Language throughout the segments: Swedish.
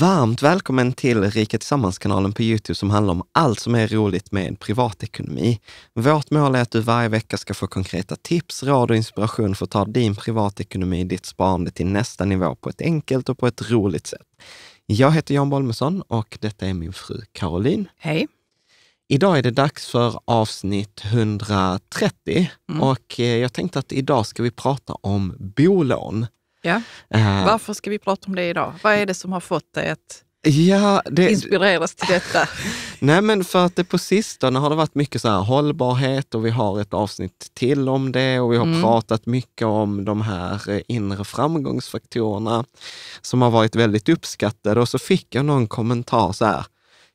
Varmt välkommen till Rika Tillsammans-kanalen på Youtube som handlar om allt som är roligt med privatekonomi. Vårt mål är att du varje vecka ska få konkreta tips, råd och inspiration för att ta din privatekonomi, ditt sparande till nästa nivå på ett enkelt och på ett roligt sätt. Jag heter Jan Bolmesson och detta är min fru Caroline. Hej! Idag är det dags för avsnitt 130 mm. och eh, jag tänkte att idag ska vi prata om bolån. Ja. Uh, Varför ska vi prata om det idag? Vad är det som har fått dig att ja, det, inspireras till detta? Nej, men för att det på sistone har det varit mycket så här hållbarhet och vi har ett avsnitt till om det och vi har mm. pratat mycket om de här eh, inre framgångsfaktorerna som har varit väldigt uppskattade. Och så fick jag någon kommentar så här,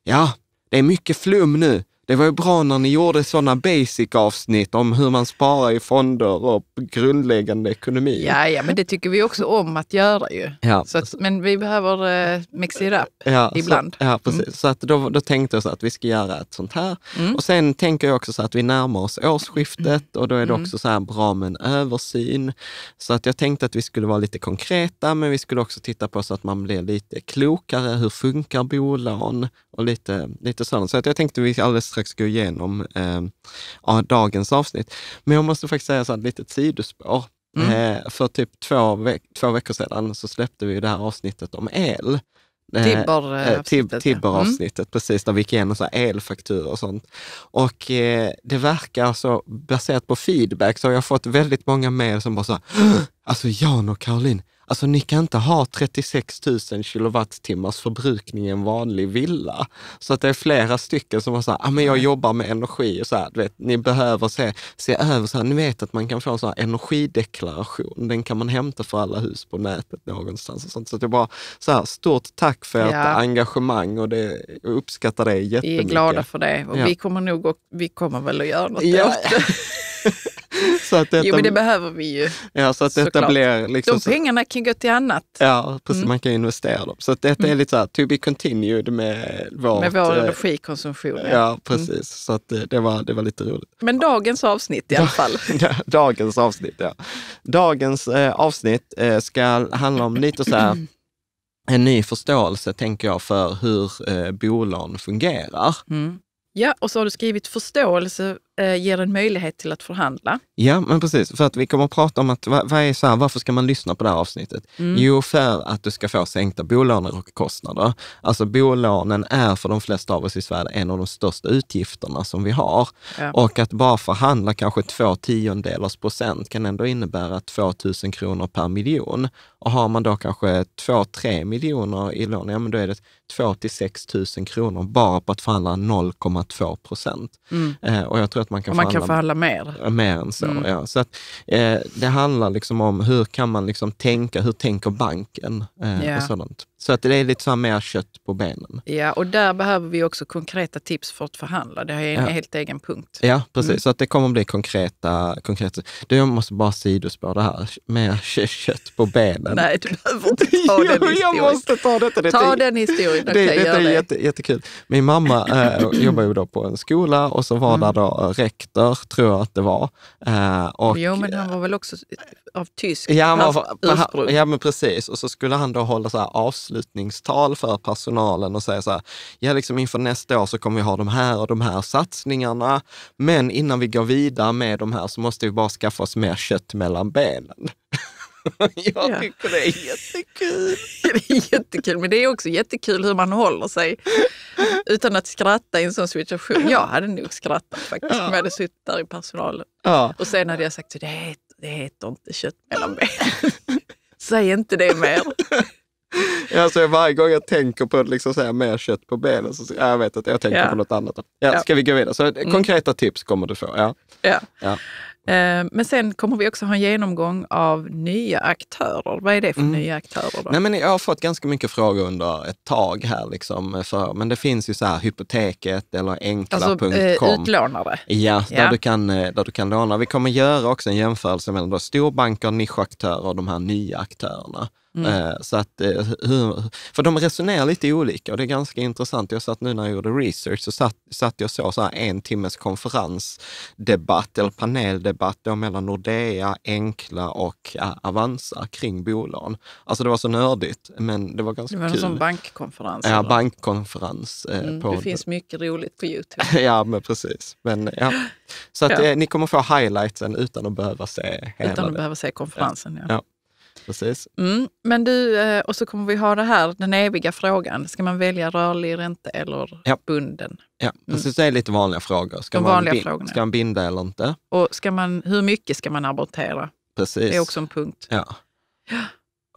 ja, det är mycket flum nu det var ju bra när ni gjorde sådana basic avsnitt om hur man sparar i fonder och grundläggande ekonomi. Ja, ja men det tycker vi också om att göra ju. Ja. Så att, men vi behöver eh, mixa it up ja, ibland. Så, ja, mm. precis. Mm. Så att då, då tänkte jag så att vi ska göra ett sånt här. Mm. Och sen tänker jag också så att vi närmar oss årsskiftet mm. och då är det mm. också så här bra med en översyn. Så att jag tänkte att vi skulle vara lite konkreta, men vi skulle också titta på så att man blir lite klokare. Hur funkar bolån och lite, lite sådant. Så att jag tänkte att vi alldeles försökt gå igenom eh, dagens avsnitt. Men jag måste faktiskt säga så ett litet sidospår. Mm. Eh, för typ två, veck två veckor sedan så släppte vi det här avsnittet om el. Eh, eh, Tibber-avsnittet. Tibber mm. precis, där vi gick igenom elfakturor och sånt. Och eh, det verkar, så, baserat på feedback, så har jag fått väldigt många mejl som bara så här, alltså Jan och Caroline, Alltså ni kan inte ha 36 000 kilowattimmars förbrukning i en vanlig villa. Så att det är flera stycken som har så här, ah, men jag jobbar med energi och så här, vet, ni behöver se, se över, så här, ni vet att man kan få en så här energideklaration, den kan man hämta för alla hus på nätet någonstans. Och sånt. Så att jag bara, så här, stort tack för ert ja. engagemang och det, jag uppskattar det jättemycket. Vi är glada för det och ja. vi kommer nog, och, vi kommer väl att göra något ja. åt det. så att detta, jo, men det behöver vi ju. Ja, så att detta blir liksom, De pengarna kan gå till annat. Ja, precis. Mm. Man kan investera dem. Så att detta är mm. lite så här, to be continued med vårt... Med vår eh, energikonsumtion. Ja, ja mm. precis. Mm. Så att eh, det, var, det var lite roligt. Men dagens avsnitt i alla fall. dagens avsnitt, ja. Dagens eh, avsnitt eh, ska handla om lite så här en ny förståelse, tänker jag, för hur eh, bolån fungerar. Mm. Ja, och så har du skrivit förståelse Eh, ger en möjlighet till att förhandla. Ja, men precis. För att vi kommer att prata om att vad, vad är så här, varför ska man lyssna på det här avsnittet? Mm. Jo, för att du ska få sänkta bolåner och kostnader. Alltså bolånen är för de flesta av oss i Sverige en av de största utgifterna som vi har. Ja. Och att bara förhandla kanske två tiondelars procent kan ändå innebära 2 000 kronor per miljon. Och har man då kanske 2-3 miljoner i lån, ja men då är det 2 till 6 000 kronor bara på att förhandla 0,2 procent. Mm. Eh, och jag tror att man kan, man förhandla, kan förhandla mer. Mer än så, mm. ja. Så att, eh, det handlar liksom om hur kan man liksom tänka, hur tänker banken eh, yeah. och sådant. Så att det är lite så mer kött på benen. Ja, och där behöver vi också konkreta tips för att förhandla. Det är en ja. helt egen punkt. Ja, precis. Mm. Så att det kommer bli konkreta... konkreta. Du, jag måste bara sidospåra det här. Mer kött på benen. Nej, du behöver inte ta den historien. jag måste ta detta. ta den historien. Det, okay, det, detta är det. Jätte, jättekul. Min mamma äh, jobbar ju då på en skola och så var mm. där då eh, rektor, tror jag att det var. Äh, och, jo, men han var väl också av tyskt ja, men, ursprung. Ja, men precis. Och så skulle han då hålla så avslutningstal för personalen och säga så här, ja, liksom inför nästa år så kommer vi ha de här och de här satsningarna, men innan vi går vidare med de här så måste vi bara skaffa oss mer kött mellan benen. Jag ja. tycker det är jättekul. det är jättekul, men det är också jättekul hur man håller sig utan att skratta i en sån situation. Jag hade nog skrattat faktiskt ja. om jag hade suttit där i personalen. Ja. Och sen hade jag sagt, det är det heter inte köttmellanben. Säg inte det mer. alltså varje gång jag tänker på liksom så här, mer kött på benen så jag vet att jag tänker ja. på något annat. Ja, ja. Ska vi gå vidare? Så eh, mm. konkreta mm. tips kommer du få. Ja. ja. ja. Eh, men sen kommer vi också ha en genomgång av nya aktörer. Vad är det för mm. nya aktörer? Då? Nej, men jag har fått ganska mycket frågor under ett tag här. Liksom för, men det finns ju så här Hypoteket eller enkla.com. Alltså eh, utlånare? Ja, där, ja. Du kan, där du kan låna. Vi kommer göra också en jämförelse mellan då storbanker, nischaktörer och de här nya aktörerna. Mm. Eh, så att, eh, hur, för de resonerar lite olika och det är ganska intressant. Jag satt nu när jag gjorde research så satt, satt jag och så här en timmes konferensdebatt eller paneldebatt då mellan Nordea, Enkla och eh, Avanza kring bolån. Alltså det var så nördigt, men det var ganska kul. Det var kul. en sån bankkonferens? Ja, eller? bankkonferens. Mm, det finns mycket roligt på Youtube. ja, men precis. Men, ja. Så att, ja. ni kommer få highlightsen utan att behöva se hela Utan att det. behöva se konferensen, ja. ja. Precis. Mm. Men du, eh, och så kommer vi ha det här, den eviga frågan. Ska man välja rörlig ränta eller ja. bunden? Ja, mm. precis. Mm. Det är lite vanliga frågor. Ska, De man, frågorna. ska man binda eller inte? Och ska man, hur mycket ska man amortera? Precis. Det är också en punkt. Ja.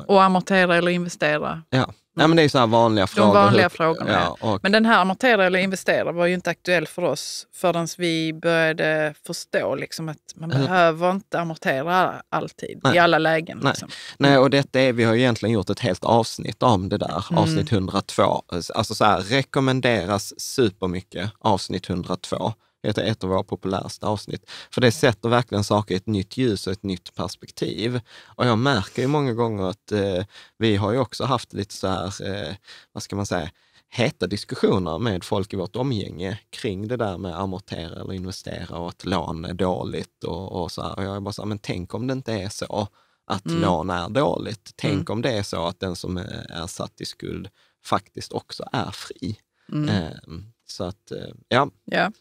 Och amortera eller investera? Ja. Nej, men det är så här vanliga frågor. De vanliga frågorna, ja. ja. Men den här amortera eller investera var ju inte aktuell för oss förrän vi började förstå liksom att man mm. behöver inte amortera alltid, Nej. i alla lägen. Nej. Liksom. Nej, och detta är, vi har egentligen gjort ett helt avsnitt om det där, mm. avsnitt 102. Alltså så här, rekommenderas supermycket, avsnitt 102. Jag ett av våra populäraste avsnitt. För det sätter verkligen saker i ett nytt ljus och ett nytt perspektiv. Och jag märker ju många gånger att eh, vi har ju också haft lite så här, eh, vad ska man säga, heta diskussioner med folk i vårt omgänge kring det där med amortera eller investera och att lån är dåligt och, och så här. Och jag är bara så här, men tänk om det inte är så att mm. lån är dåligt. Tänk mm. om det är så att den som är satt i skuld faktiskt också är fri. Mm. Ehm, så att, eh, ja. ja.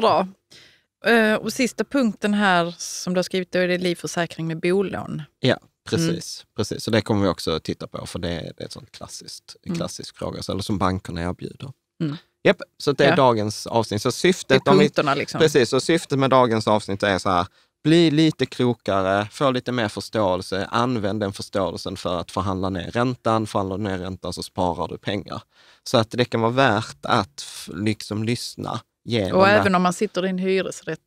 Bra. Eh, och sista punkten här som du har skrivit, då är det livförsäkring med bolån. Ja, mm. precis. Mm. precis. Så det kommer vi också titta på, för det är, en är klassiskt, klassisk mm. fråga, eller som bankerna erbjuder. Mm. Japp, så det är ja. dagens avsnitt. Så syftet, det är punkterna vi, liksom. Precis, så syftet med dagens avsnitt är så här, bli lite klokare, få lite mer förståelse, använd den förståelsen för att förhandla ner räntan. Förhandlar du ner räntan så sparar du pengar. Så att det kan vara värt att liksom lyssna genom Och även om man sitter i en hyresrätt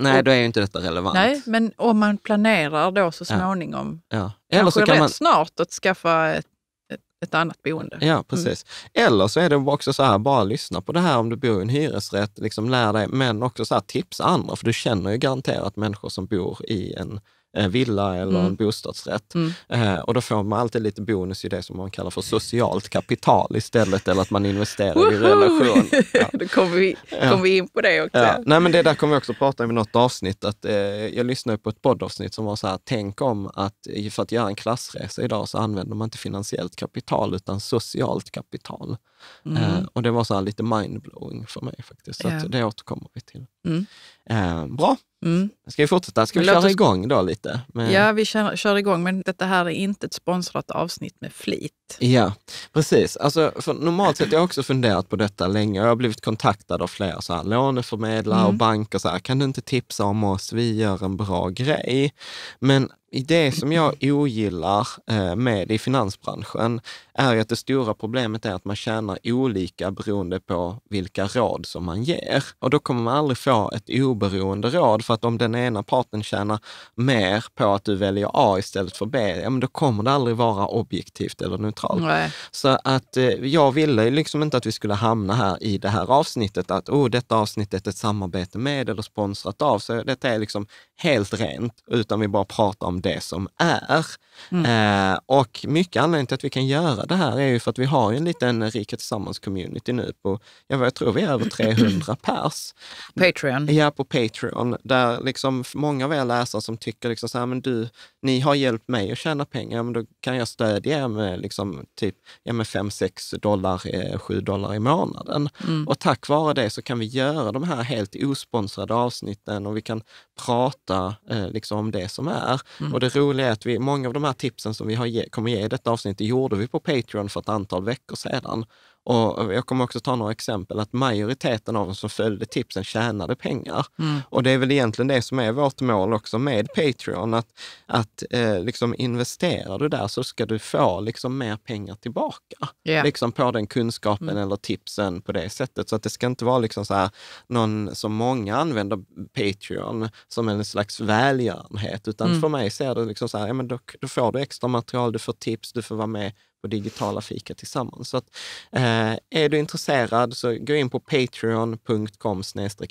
Nej, då är ju inte detta relevant. Nej, men om man planerar då så småningom, ja. Ja. Eller kanske så kan rätt man... snart, att skaffa ett, ett, ett annat boende. Ja, precis. Mm. Eller så är det också så här, bara lyssna på det här om du bor i en hyresrätt, liksom lär dig, men också så här, tipsa andra, för du känner ju garanterat människor som bor i en Eh, villa eller mm. en bostadsrätt. Mm. Eh, och då får man alltid lite bonus i det som man kallar för socialt kapital istället, eller att man investerar i relation. Ja. då kommer vi, kom vi in på det också. Ja. Nej, men det där kommer vi också prata om i något avsnitt. Att, eh, jag lyssnade på ett poddavsnitt som var så här, tänk om att för att göra en klassresa idag så använder man inte finansiellt kapital utan socialt kapital. Mm. Eh, och det var så lite mindblowing för mig faktiskt, så ja. det återkommer vi till. Mm. Eh, bra, Mm. Ska vi fortsätta? Ska vi köra oss... igång då lite? Med... Ja, vi kör, kör igång, men detta här är inte ett sponsrat avsnitt med flit. Ja, precis. Alltså, normalt sett har jag också funderat på detta länge jag har blivit kontaktad av flera så här, låneförmedlare mm. och banker. Så här, kan du inte tipsa om oss? Vi gör en bra grej. Men det som jag ogillar eh, med i finansbranschen är ju att det stora problemet är att man tjänar olika beroende på vilka råd som man ger. Och då kommer man aldrig få ett oberoende råd, för att om den ena parten tjänar mer på att du väljer A istället för B, ja, men då kommer det aldrig vara objektivt eller neutralt. Nej. Så att eh, jag ville liksom inte att vi skulle hamna här i det här avsnittet, att oh, detta avsnittet är ett samarbete med eller sponsrat av, så detta är liksom helt rent, utan vi bara pratar om det som är. Mm. Eh, och mycket anledning till att vi kan göra det här är ju för att vi har ju en liten Rika Tillsammans-community nu på, jag tror vi är över 300 pers. Patreon. Ja, på Patreon, där liksom många av er läsare som tycker liksom så här, men du, ni har hjälpt mig att tjäna pengar, ja, men då kan jag stödja er med liksom, typ ja, med 5-6 dollar, eh, 7 dollar i månaden. Mm. Och tack vare det så kan vi göra de här helt osponsrade avsnitten och vi kan prata eh, liksom, om det som är. Mm. Och det roliga är att vi, många av de här tipsen som vi har ge, kommer ge i detta avsnitt, det gjorde vi på Patreon för ett antal veckor sedan. Och jag kommer också ta några exempel, att majoriteten av de som följde tipsen tjänade pengar. Mm. Och det är väl egentligen det som är vårt mål också med Patreon, att, att eh, liksom investerar du där så ska du få liksom mer pengar tillbaka. Yeah. Liksom på den kunskapen mm. eller tipsen på det sättet. Så att det ska inte vara liksom så här, någon som många använder Patreon som en slags välgörenhet, utan mm. för mig ser det liksom så här, ja, men då, då får du extra material, du får tips, du får vara med på digitala fika tillsammans. Så att, eh, är du intresserad så gå in på patreon.com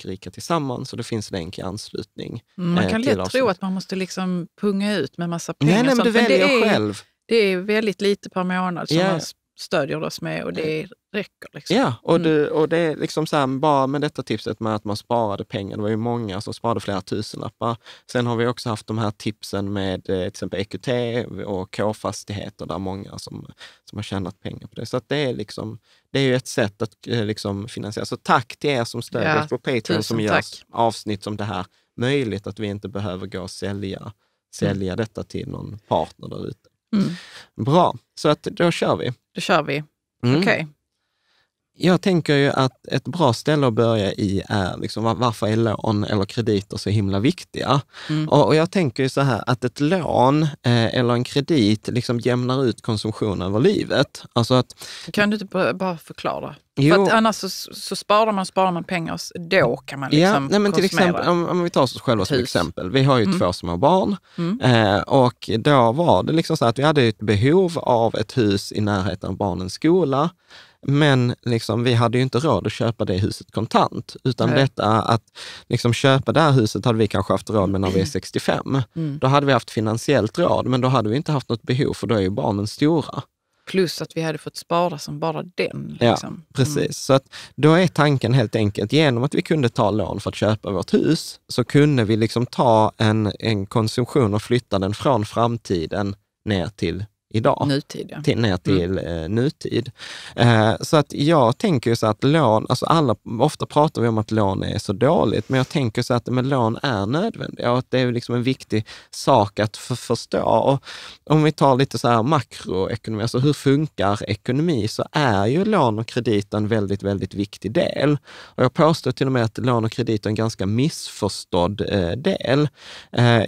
rika tillsammans och det finns länk i anslutning. Mm, man eh, kan lätt tro att man måste liksom punga ut med massa pengar. Nej, nej men du väljer men det är, själv. Det är väldigt lite per månad som yeah. man stödjer oss med och det eh. är räcker. Liksom. Ja, och, mm. det, och det är liksom så här, bara med detta tipset med att man sparade pengar, det var ju många som sparade flera tusenlappar. Sen har vi också haft de här tipsen med eh, till exempel EQT och K-fastigheter där många som, som har tjänat pengar på det. Så det är liksom, det är ju ett sätt att eh, liksom finansiera. Så tack till er som stödjer ja, på Patreon som gör tack. avsnitt som det här möjligt, att vi inte behöver gå och sälja, sälja mm. detta till någon partner där ute. Mm. Bra, så att då kör vi. Då kör vi. Mm. Okej. Okay. Jag tänker ju att ett bra ställe att börja i är liksom, varför är lån eller krediter så himla viktiga? Mm. Och, jag tänker ju så här att ett lån eh, eller en kredit liksom jämnar ut konsumtion över livet. Alltså att, kan du inte bara förklara? Jo. För att annars så, så sparar man, sparar man pengar, då kan man liksom ja, nej men till konsumera. exempel, om, om, vi tar oss själva som Hus. exempel. Vi har ju mm. två små barn mm. eh, och då var det liksom så att vi hade ett behov av ett hus i närheten av barnens skola. Men liksom, vi hade ju inte råd att köpa det huset kontant, utan Nej. detta att liksom, köpa det här huset hade vi kanske haft råd med när vi är 65. Mm. Då hade vi haft finansiellt råd, men då hade vi inte haft något behov, för då är ju barnen stora. Plus att vi hade fått spara som bara den. Liksom. Ja, mm. precis. Mm. Så att då är tanken helt enkelt, genom att vi kunde ta lån för att köpa vårt hus, så kunde vi liksom ta en, en konsumtion och flytta den från framtiden ner till idag. Nutid, ja. till, ner mm. till mm. nutid. Eh, så att jag tänker ju så att lån, alltså alla, ofta pratar vi om att lån är så dåligt, men jag tänker så att men lån är nödvändiga och att det är liksom en viktig sak att förstå. Och om vi tar lite så här makroekonomi, alltså hur funkar ekonomi, så är ju lån och kredit en väldigt, väldigt viktig del. Och jag påstår till och med att lån och kredit är en ganska missförstådd eh, del.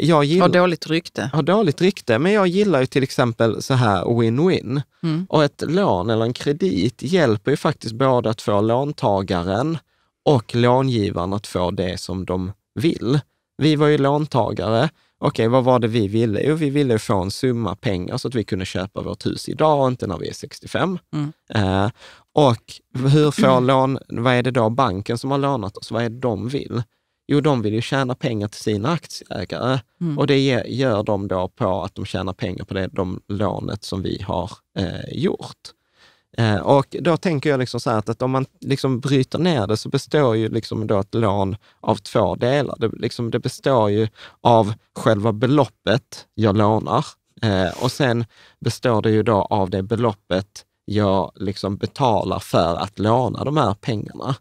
jag gillar, har dåligt rykte. Har dåligt rykte, men jag gillar ju till exempel så här win-win. Mm. Och ett lån eller en kredit hjälper ju faktiskt både att få låntagaren och långivaren att få det som de vill. Vi var ju låntagare. Okej, vad var det vi ville? Jo, vi ville få en summa pengar så att vi kunde köpa vårt hus idag och inte när vi är 65. Mm. Eh, och hur får lån, vad är det då banken som har lånat oss? Vad är det de vill? Jo, de vill ju tjäna pengar till sina aktieägare mm. och det gör de då på att de tjänar pengar på det de lånet som vi har eh, gjort. Eh, och då tänker jag liksom så här att, att, om man liksom bryter ner det så består ju liksom då ett lån av två delar. Det, liksom, det består ju av själva beloppet jag lånar eh, och sen består det ju då av det beloppet jag liksom betalar för att låna de här pengarna.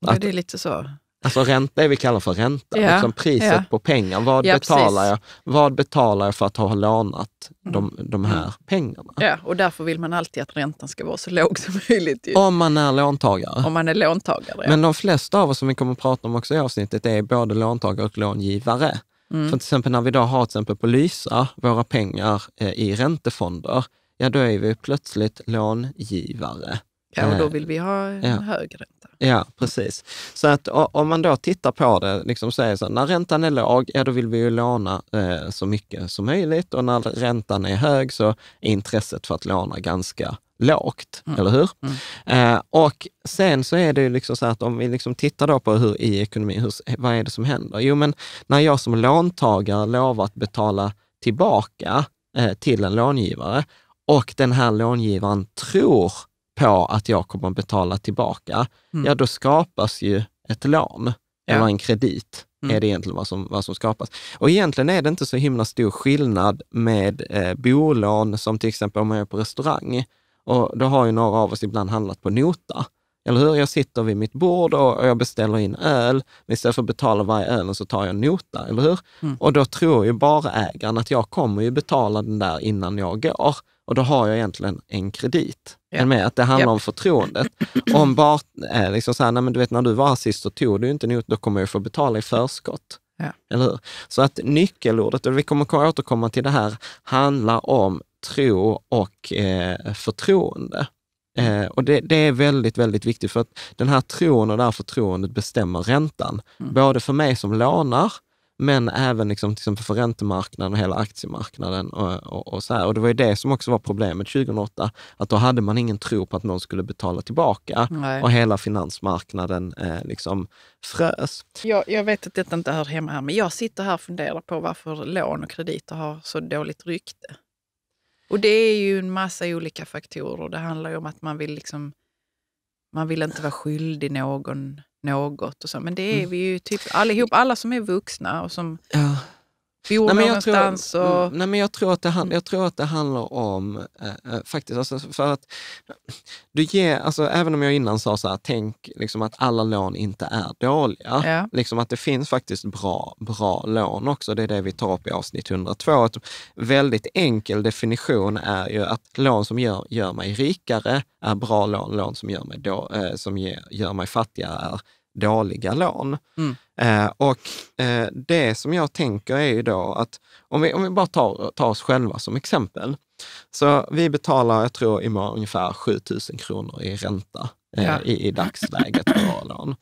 Ja, det är lite så. Alltså ränta är vi kallar för ränta, ja, liksom priset ja. på pengar. Vad, ja, betalar jag, vad betalar jag för att ha lånat de, de här mm. pengarna? Ja, och därför vill man alltid att räntan ska vara så låg som möjligt. Ju. Om man är låntagare. Om man är låntagare, ja. Men de flesta av oss som vi kommer att prata om också i avsnittet är både låntagare och långivare. Mm. För till exempel när vi då har till exempel på Lysa, våra pengar eh, i räntefonder, ja då är vi plötsligt långivare. Ja, och då eh, vill vi ha en ja. hög ränta. Ja, precis. Så att om man då tittar på det, liksom säger så här, när räntan är låg, ja då vill vi ju låna eh, så mycket som möjligt och när räntan är hög så är intresset för att låna ganska lågt, mm. eller hur? Mm. Eh, och sen så är det ju liksom så att om vi liksom tittar då på hur i ekonomin, hur, vad är det som händer? Jo, men när jag som låntagare lovar att betala tillbaka eh, till en långivare och den här långivaren tror på att jag kommer betala tillbaka, mm. ja då skapas ju ett lån ja. eller en kredit mm. är det egentligen vad som, vad som skapas. Och egentligen är det inte så himla stor skillnad med eh, bolån som till exempel om jag är på restaurang. Och då har ju några av oss ibland handlat på nota. Eller hur? Jag sitter vid mitt bord och, och jag beställer in öl, men istället för att betala varje öl så tar jag nota, eller hur? Mm. Och då tror ju bara ägaren att jag kommer ju betala den där innan jag går och då har jag egentligen en kredit. Ja. Med att det handlar yep. om förtroendet. Om bart, äh, eh, liksom så här, nej, men du vet när du var här sist så tog du inte något, då kommer jag få betala i förskott. Ja. Eller hur? Så att nyckelordet, och vi kommer återkomma till det här, handlar om tro och eh, förtroende. Mm. Eh, och det, det, är väldigt, väldigt viktigt för att den här tron och det här förtroendet bestämmer räntan. Mm. Både för mig som lånar, men även liksom, till exempel för räntemarknaden och hela aktiemarknaden. Och, och, och, så här. och det var ju det som också var problemet 2008, att då hade man ingen tro på att någon skulle betala tillbaka Nej. och hela finansmarknaden eh, liksom frös. Jag, jag, vet att detta inte hör hemma här, men jag sitter här och funderar på varför lån och krediter har så dåligt rykte. Och det är ju en massa olika faktorer. Det handlar ju om att man vill liksom man vill inte vara skyldig någon något och så. Men det är mm. vi ju typ allihop, alla som är vuxna och som ja fioler nej, någonstans? Tror, och... Mm, nej, men jag tror att det, jag tror att det handlar om, eh, eh, faktiskt, alltså för att du ger, alltså, även om jag innan sa så här, tänk liksom att alla lån inte är dåliga, ja. liksom att det finns faktiskt bra, bra lån också. Det är det vi tar upp i avsnitt 102. Att väldigt enkel definition är ju att lån som gör, gör mig rikare är bra lån, lån som gör mig, då, eh, som ger, gör mig fattigare är dåliga lån. Mm. Eh, och eh, det som jag tänker är ju då att om vi, om vi bara tar, tar oss själva som exempel. Så vi betalar, jag tror imorgon, ungefär 7 000 kronor i ränta eh, ja. i, i dagsläget på våra lån.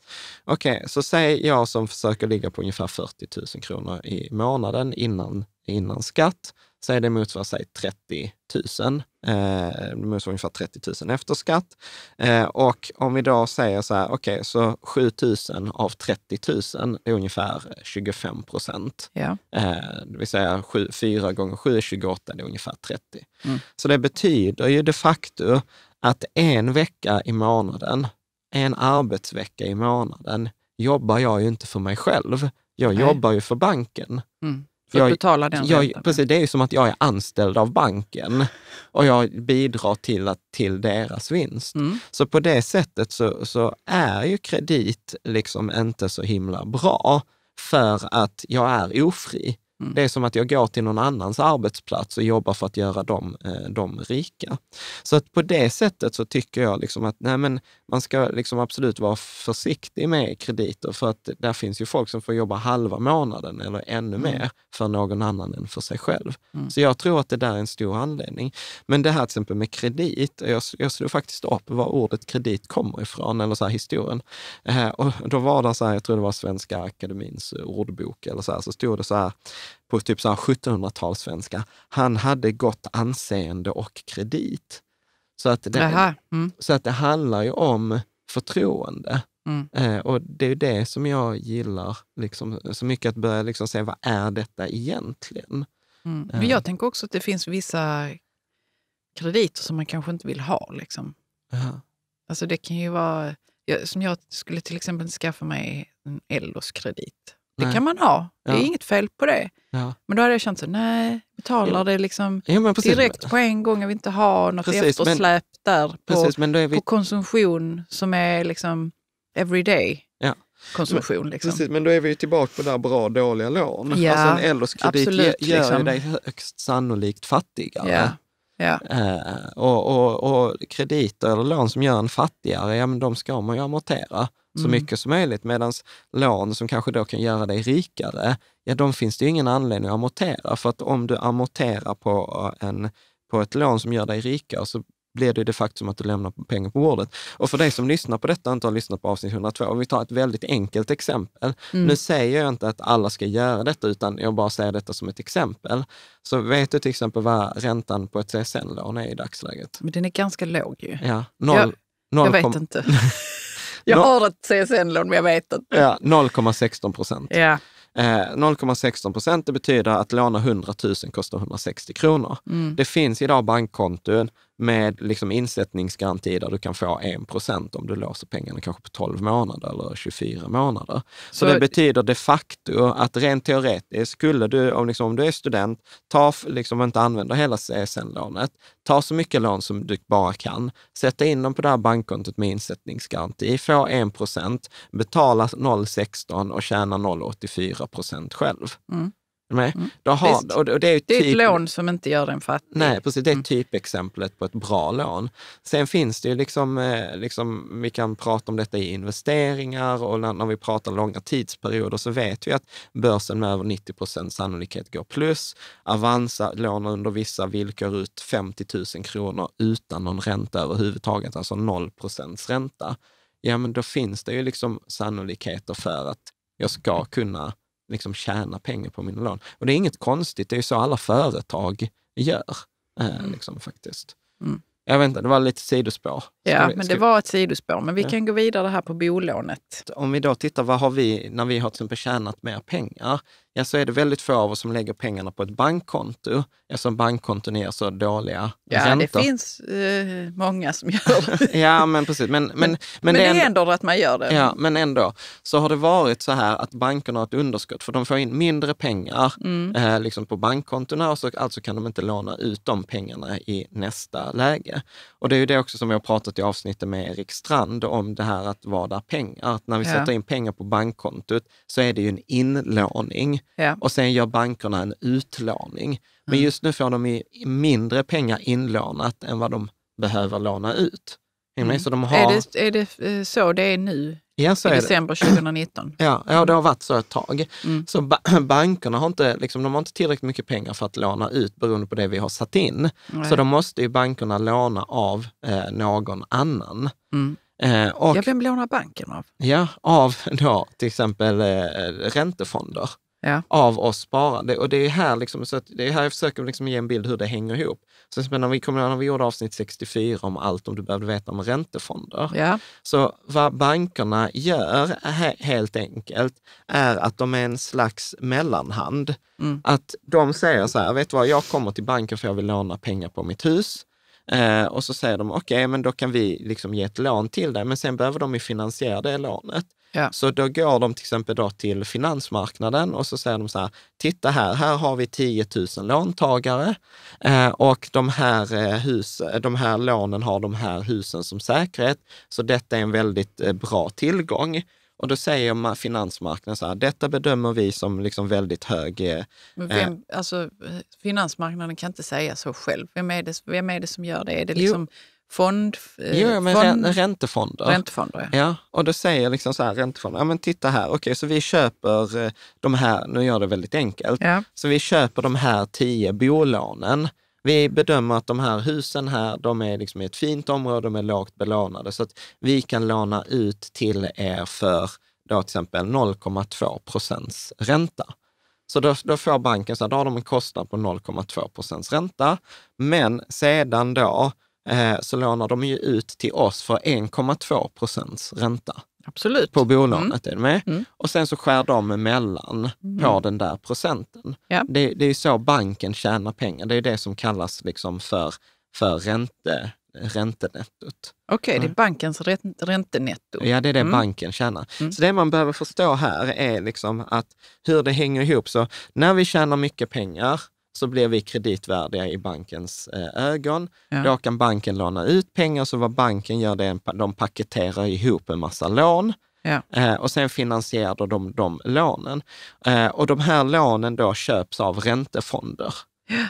Okej, okay, så säg jag som försöker ligga på ungefär 40 000 kronor i månaden innan, innan skatt, så är det motsvarar säg 30 000. Eh, motsvarar ungefär 30 000 efter skatt. Eh, och om vi då säger så här, okej, okay, så 7 000 av 30 000 är ungefär 25 procent. Ja. Eh, det vill säga 7, 4 gånger 7 är 28, det är ungefär 30. Mm. Så det betyder ju de facto att en vecka i månaden, en arbetsvecka i månaden, jobbar jag ju inte för mig själv. Jag Nej. jobbar ju för banken. Mm. För jag, att betala den jag, räntan. Precis, det är ju som att jag är anställd av banken och jag bidrar till, att, till deras vinst. Mm. Så på det sättet så, så är ju kredit liksom inte så himla bra för att jag är ofri. Mm. Det är som att jag går till någon annans arbetsplats och jobbar för att göra dem, eh, dem rika. Så att på det sättet så tycker jag liksom att nej men, man ska liksom absolut vara försiktig med krediter för att där finns ju folk som får jobba halva månaden eller ännu mm. mer för någon annan än för sig själv. Mm. Så jag tror att det där är en stor anledning. Men det här till exempel med kredit, jag, jag slog faktiskt upp var ordet kredit kommer ifrån, eller så här historien. Eh, och då var det så här, jag tror det var Svenska Akademins ordbok, eller så här, så stod det så här, på typ 1700-talssvenska, han hade gott anseende och kredit. Så att det, mm. så att det handlar ju om förtroende. Mm. Eh, och det är det som jag gillar liksom, så mycket, att börja liksom se vad är detta egentligen? Mm. Eh. Men jag tänker också att det finns vissa krediter som man kanske inte vill ha. Liksom. Aha. Alltså det kan ju vara, som jag skulle till exempel skaffa mig en Ellos-kredit. Det nej. kan man ha. Det är ja. inget fel på det. Ja. Men då hade jag känt så, nej, betalar ja. det liksom ja, direkt på en gång. Jag vill inte ha något precis, eftersläp men, där på, precis, vi... på, konsumtion som är liksom everyday. konsumtion. Men, liksom. Precis, men då är vi ju tillbaka på det där bra dåliga lån. Ja, alltså en äldlers kredit gör liksom. dig högst sannolikt fattigare Ja. Eh, och, och, och, krediter eller lån som gör en fattigare, ja men de ska man ju amortera så mm. mycket som möjligt. Medan lån som kanske då kan göra dig rikare, ja de finns det ju ingen anledning att amortera. För att om du amorterar på, eh, en, på ett lån som gör dig rikare så blir det ju det faktum att du lämnar pengar på bordet. Och för dig som lyssnar på detta och inte har lyssnat på avsnitt 102, om vi tar ett väldigt enkelt exempel. Mm. Nu säger jag inte att alla ska göra detta, utan jag bara säger detta som ett exempel. Så vet du till exempel vad räntan på ett CSN-lån är i dagsläget? Men den är ganska låg ju. Ja, noll, jag, noll jag vet kom... inte. jag har ett CSN-lån, men jag vet inte. Ja, 0,16 procent. Ja. 0,16 eh, procent, det betyder att låna 100 000 kostar 160 kronor. Mm. Det finns idag bankkonton med liksom insättningsgaranti där du kan få 1 procent om du låser pengarna kanske på 12 månader eller 24 månader. Så, Så det betyder de facto att rent teoretiskt skulle du, om, liksom, om du är student, ta, liksom, inte använda hela CSN-lånet, ta så mycket lån som du bara kan, sätta in dem på det här bankkontot med insättningsgaranti, få 1 procent, betala 0,16 och tjäna 0,84 procent själv. Mm. Nej. Mm. Har, och det, är det är ett typ- lån som inte gör den fattig. Nej, precis. Det är mm. typexemplet på ett bra lån. Sen finns det ju liksom, eh, liksom, vi kan prata om detta i investeringar och när, vi pratar långa tidsperioder så vet vi att börsen med över 90 procents sannolikhet går plus. Avanza lånar under vissa villkor ut 50 000 kronor utan någon ränta överhuvudtaget, alltså 0 procents ränta. Ja, men då finns det ju liksom sannolikheter för att jag ska kunna liksom tjäna pengar på mina lån. Och det är inget konstigt, det är ju så alla företag gör. Eh, mm. liksom, faktiskt. Mm. Jag vet inte, det var lite sidospår. Ja, vi, men det var ett sidospår. Men vi ja. kan gå vidare här på bolånet. Om vi då tittar, vad har vi, när vi har till exempel tjänat mer pengar, ja, så är det väldigt få av oss som lägger pengarna på ett bankkonto, eftersom bankkonton ger så dåliga ja, räntor. Ja, det finns eh, många som gör det. ja, men precis. Men, men, men, men det, det är ändå att man gör det. Ja, men ändå så har det varit så här att bankerna har ett underskott, för de får in mindre pengar mm. eh, liksom på bankkontona och så, alltså kan de inte låna ut de pengarna i nästa läge. Och det är ju det också som jag har pratat i avsnittet med Erik Strand om det här att vara där pengar? Att när vi ja. sätter in pengar på bankkontot så är det ju en inlåning Ja. Och sen gör bankerna en utlåning. Men mm. just nu får de mindre pengar inlånat än vad de behöver låna ut. Mm. Så de har... är, det, är det eh, så det är nu? Ja, så I är december det. 2019? Ja, ja, det har varit så ett tag. Mm. Så ba bankerna har inte, liksom, de har inte tillräckligt mycket pengar för att låna ut beroende på det vi har satt in. Nej. Så då måste ju bankerna låna av eh, någon annan. Mm. Eh, och, ja, vem lånar banken av? Ja, av då, till exempel eh, räntefonder ja. av oss sparande. Och det är här, liksom, så det är här jag försöker liksom ge en bild hur det hänger ihop. Så när vi, kom, när vi gjorde avsnitt 64 om allt om du behövde veta om räntefonder, ja. så vad bankerna gör helt enkelt är att de är en slags mellanhand. Mm. Att de säger så här, vet du vad, jag kommer till banken för jag vill låna pengar på mitt hus. Eh, och så säger de, okej, okay, men då kan vi liksom ge ett lån till dig, men sen behöver de ju finansiera det lånet. Ja. Så då går de till exempel då till finansmarknaden och så säger de så här, titta här, här har vi 10 000 låntagare eh, och de här, eh, hus, de här lånen har de här husen som säkerhet, så detta är en väldigt eh, bra tillgång. Och då säger man finansmarknaden så här, detta bedömer vi som liksom väldigt hög... Eh, Men eh, vem, alltså, eh, finansmarknaden kan inte säga så själv. Vem är det, vem är det som gör det? Är det liksom jo fond... Eh, jo, men fond, räntefonder. Räntefonder, ja. ja. Och då säger liksom så här, räntefonder, ja men titta här, okej, okay, så vi köper eh, de här, nu gör jag det väldigt enkelt, ja. så vi köper de här tio bolånen. Vi bedömer att de här husen här, de är liksom i ett fint område, de är lågt belånade, så att vi kan låna ut till er för då till exempel 0,2 procents ränta. Så då, då får banken, så här, då har de en kostnad på 0,2 procents ränta, men sedan då Eh, så lånar de ju ut till oss för 1,2 procents ränta. Absolut. På bolånet, mm. är med? Mm. Och sen så skär de emellan mm. på den där procenten. Ja. Det, det är så banken tjänar pengar. Det är det som kallas liksom för, för ränte, räntenettot. Okej, okay, det är mm. bankens räntenetto. Ja, det är det mm. banken tjänar. Mm. Så det man behöver förstå här är liksom att hur det hänger ihop. Så när vi tjänar mycket pengar, så blir vi kreditvärdiga i bankens eh, ögon. Ja. Då kan banken låna ut pengar, så vad banken gör det är att de paketerar ihop en massa lån. Ja. Eh, och sen finansierar de de lånen. Eh, och de här lånen då köps av räntefonder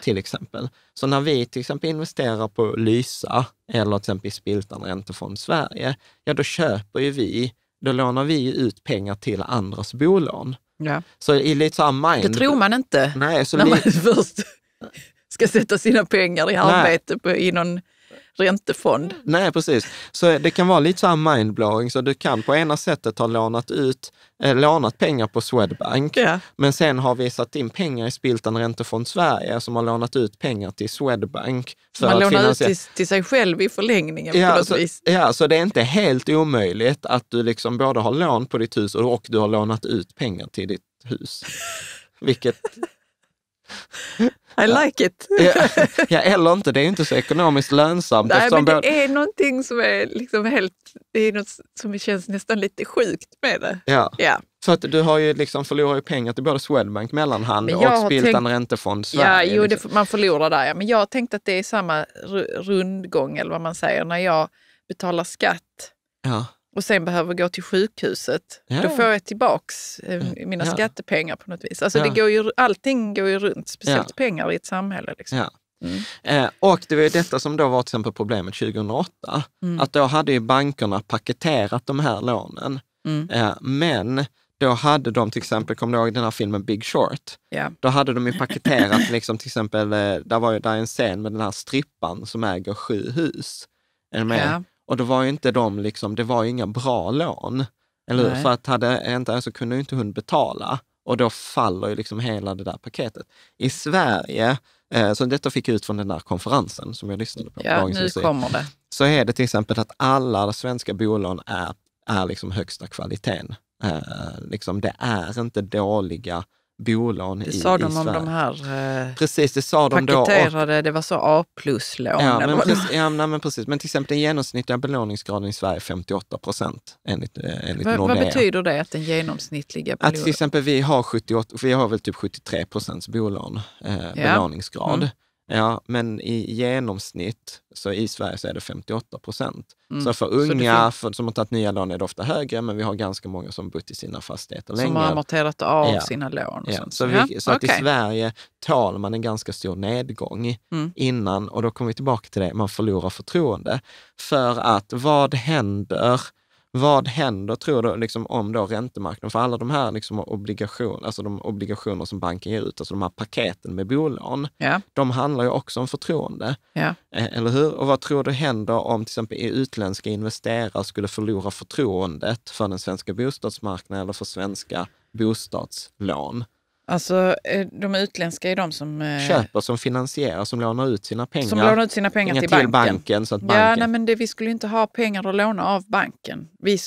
till exempel. Så när vi till exempel investerar på Lysa eller till exempel i Spiltan Räntefond Sverige, ja då köper ju vi, då lånar vi ut pengar till andras bolån. Ja. Så i lite såhär mind... Det tror man inte Nej, så när man först ska sätta sina pengar i arbete på, i någon räntefond. Nej, precis. Så det kan vara lite så här mindblowing, så du kan på ena sättet ha lånat ut eh, lånat pengar på Swedbank, ja. men sen har vi satt in pengar i Spiltan Räntefond Sverige som har lånat ut pengar till Swedbank. För Man lånar ut till, till, sig själv i förlängningen ja, på något så, vis. Ja, så det är inte helt omöjligt att du liksom både har lån på ditt hus och, och du har lånat ut pengar till ditt hus. Vilket i like it. ja, eller inte, det är ju inte så ekonomiskt lönsamt. Nej, men det är någonting som är liksom helt, det är något som känns nästan lite sjukt med det. Ja. ja. För att du har ju liksom förlorar ju pengar till både Swedbank mellanhand och Spiltan tänkt... Räntefond Sverige. Ja, jo, det, liksom. man förlorar där. Ja. Men jag har tänkt att det är samma rundgång, eller vad man säger, när jag betalar skatt ja och sen behöver gå till sjukhuset, ja. då får jag tillbaks eh, mina ja. skattepengar på något vis. Alltså ja. det går ju, allting går ju runt, speciellt pengar i ett samhälle. Liksom. Mm. Eh, och det var ju detta som då var till exempel problemet 2008, mm. att då hade ju bankerna paketerat de här lånen. Mm. Eh, men då hade de till exempel, kommer du ihåg den här filmen Big Short? Yeah. Då hade de ju paketerat, liksom, till exempel, eh, där var ju där en scen med den här strippan som äger sju hus. Är med? Yeah. Och då var ju inte de, liksom, det var ju inga bra lån. Eller För att hade inte, alltså, kunde inte hon betala och då faller ju liksom hela det där paketet. I Sverige, eh, så detta fick jag ut från den där konferensen som jag lyssnade på. Ja, nu kommer det. Så är det till exempel att alla svenska bolån är, är liksom högsta kvaliteten. Eh, liksom det är inte dåliga bolån det i, i Sverige. Det sa de om de här eh, precis, det sa de paketerade, då, och, det var så A plus-lån. Ja, men precis, ja, nej, men precis. Men till exempel den genomsnittliga belåningsgraden i Sverige är 58 procent enligt, eh, enligt Va, Nordea. Vad betyder det att den genomsnittliga belåningen... Att till exempel vi har, 78, vi har väl typ 73 procents bolån, eh, ja. belåningsgrad. Mm. Ja, men i genomsnitt, så i Sverige så är det 58 procent. Mm. Så för unga så för, som har tagit nya lån är det ofta högre, men vi har ganska många som bott i sina fastigheter som länge. Som har amorterat av ja. sina lån. Och ja. sånt. Så, vi, så okay. i Sverige tål man en ganska stor nedgång mm. innan, och då kommer vi tillbaka till det, man förlorar förtroende. För att vad händer vad händer, tror du, liksom, om då räntemarknaden, för alla de här liksom, obligationer, alltså de obligationer som banken ger ut, alltså de här paketen med bolån, ja. de handlar ju också om förtroende. Ja. Eh, eller hur? Och vad tror du händer om till exempel utländska investerare skulle förlora förtroendet för den svenska bostadsmarknaden eller för svenska bostadslån? Alltså eh, de utländska är de som... Eh, Köper, som finansierar, som lånar ut sina pengar. Som lånar ut sina pengar, pengar till, banken. banken så att banken... Ja, nej, men det, vi skulle inte ha pengar att låna av banken. Vi,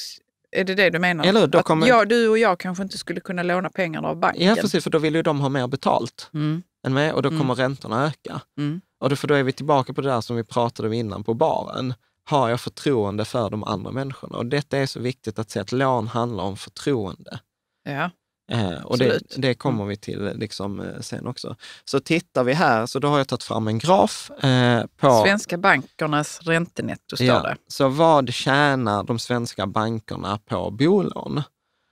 är det det du menar? Eller då kommer... att jag, du och jag kanske inte skulle kunna låna pengar av banken. Ja, precis, för då vill ju de ha mer betalt mm. än mig och då mm. kommer mm. räntorna öka. Mm. Och då, för då är vi tillbaka på det där som vi pratade om innan på baren. Har jag förtroende för de andra människorna? Och detta är så viktigt att se att lån handlar om förtroende. Ja. Eh, och det, det, mm. kommer vi till eh, liksom, eh, sen också. Så tittar vi här, så då har jag tagit fram en graf. Eh, på, svenska bankernas räntenetto står ja, det. Så vad tjänar de svenska bankerna på bolån?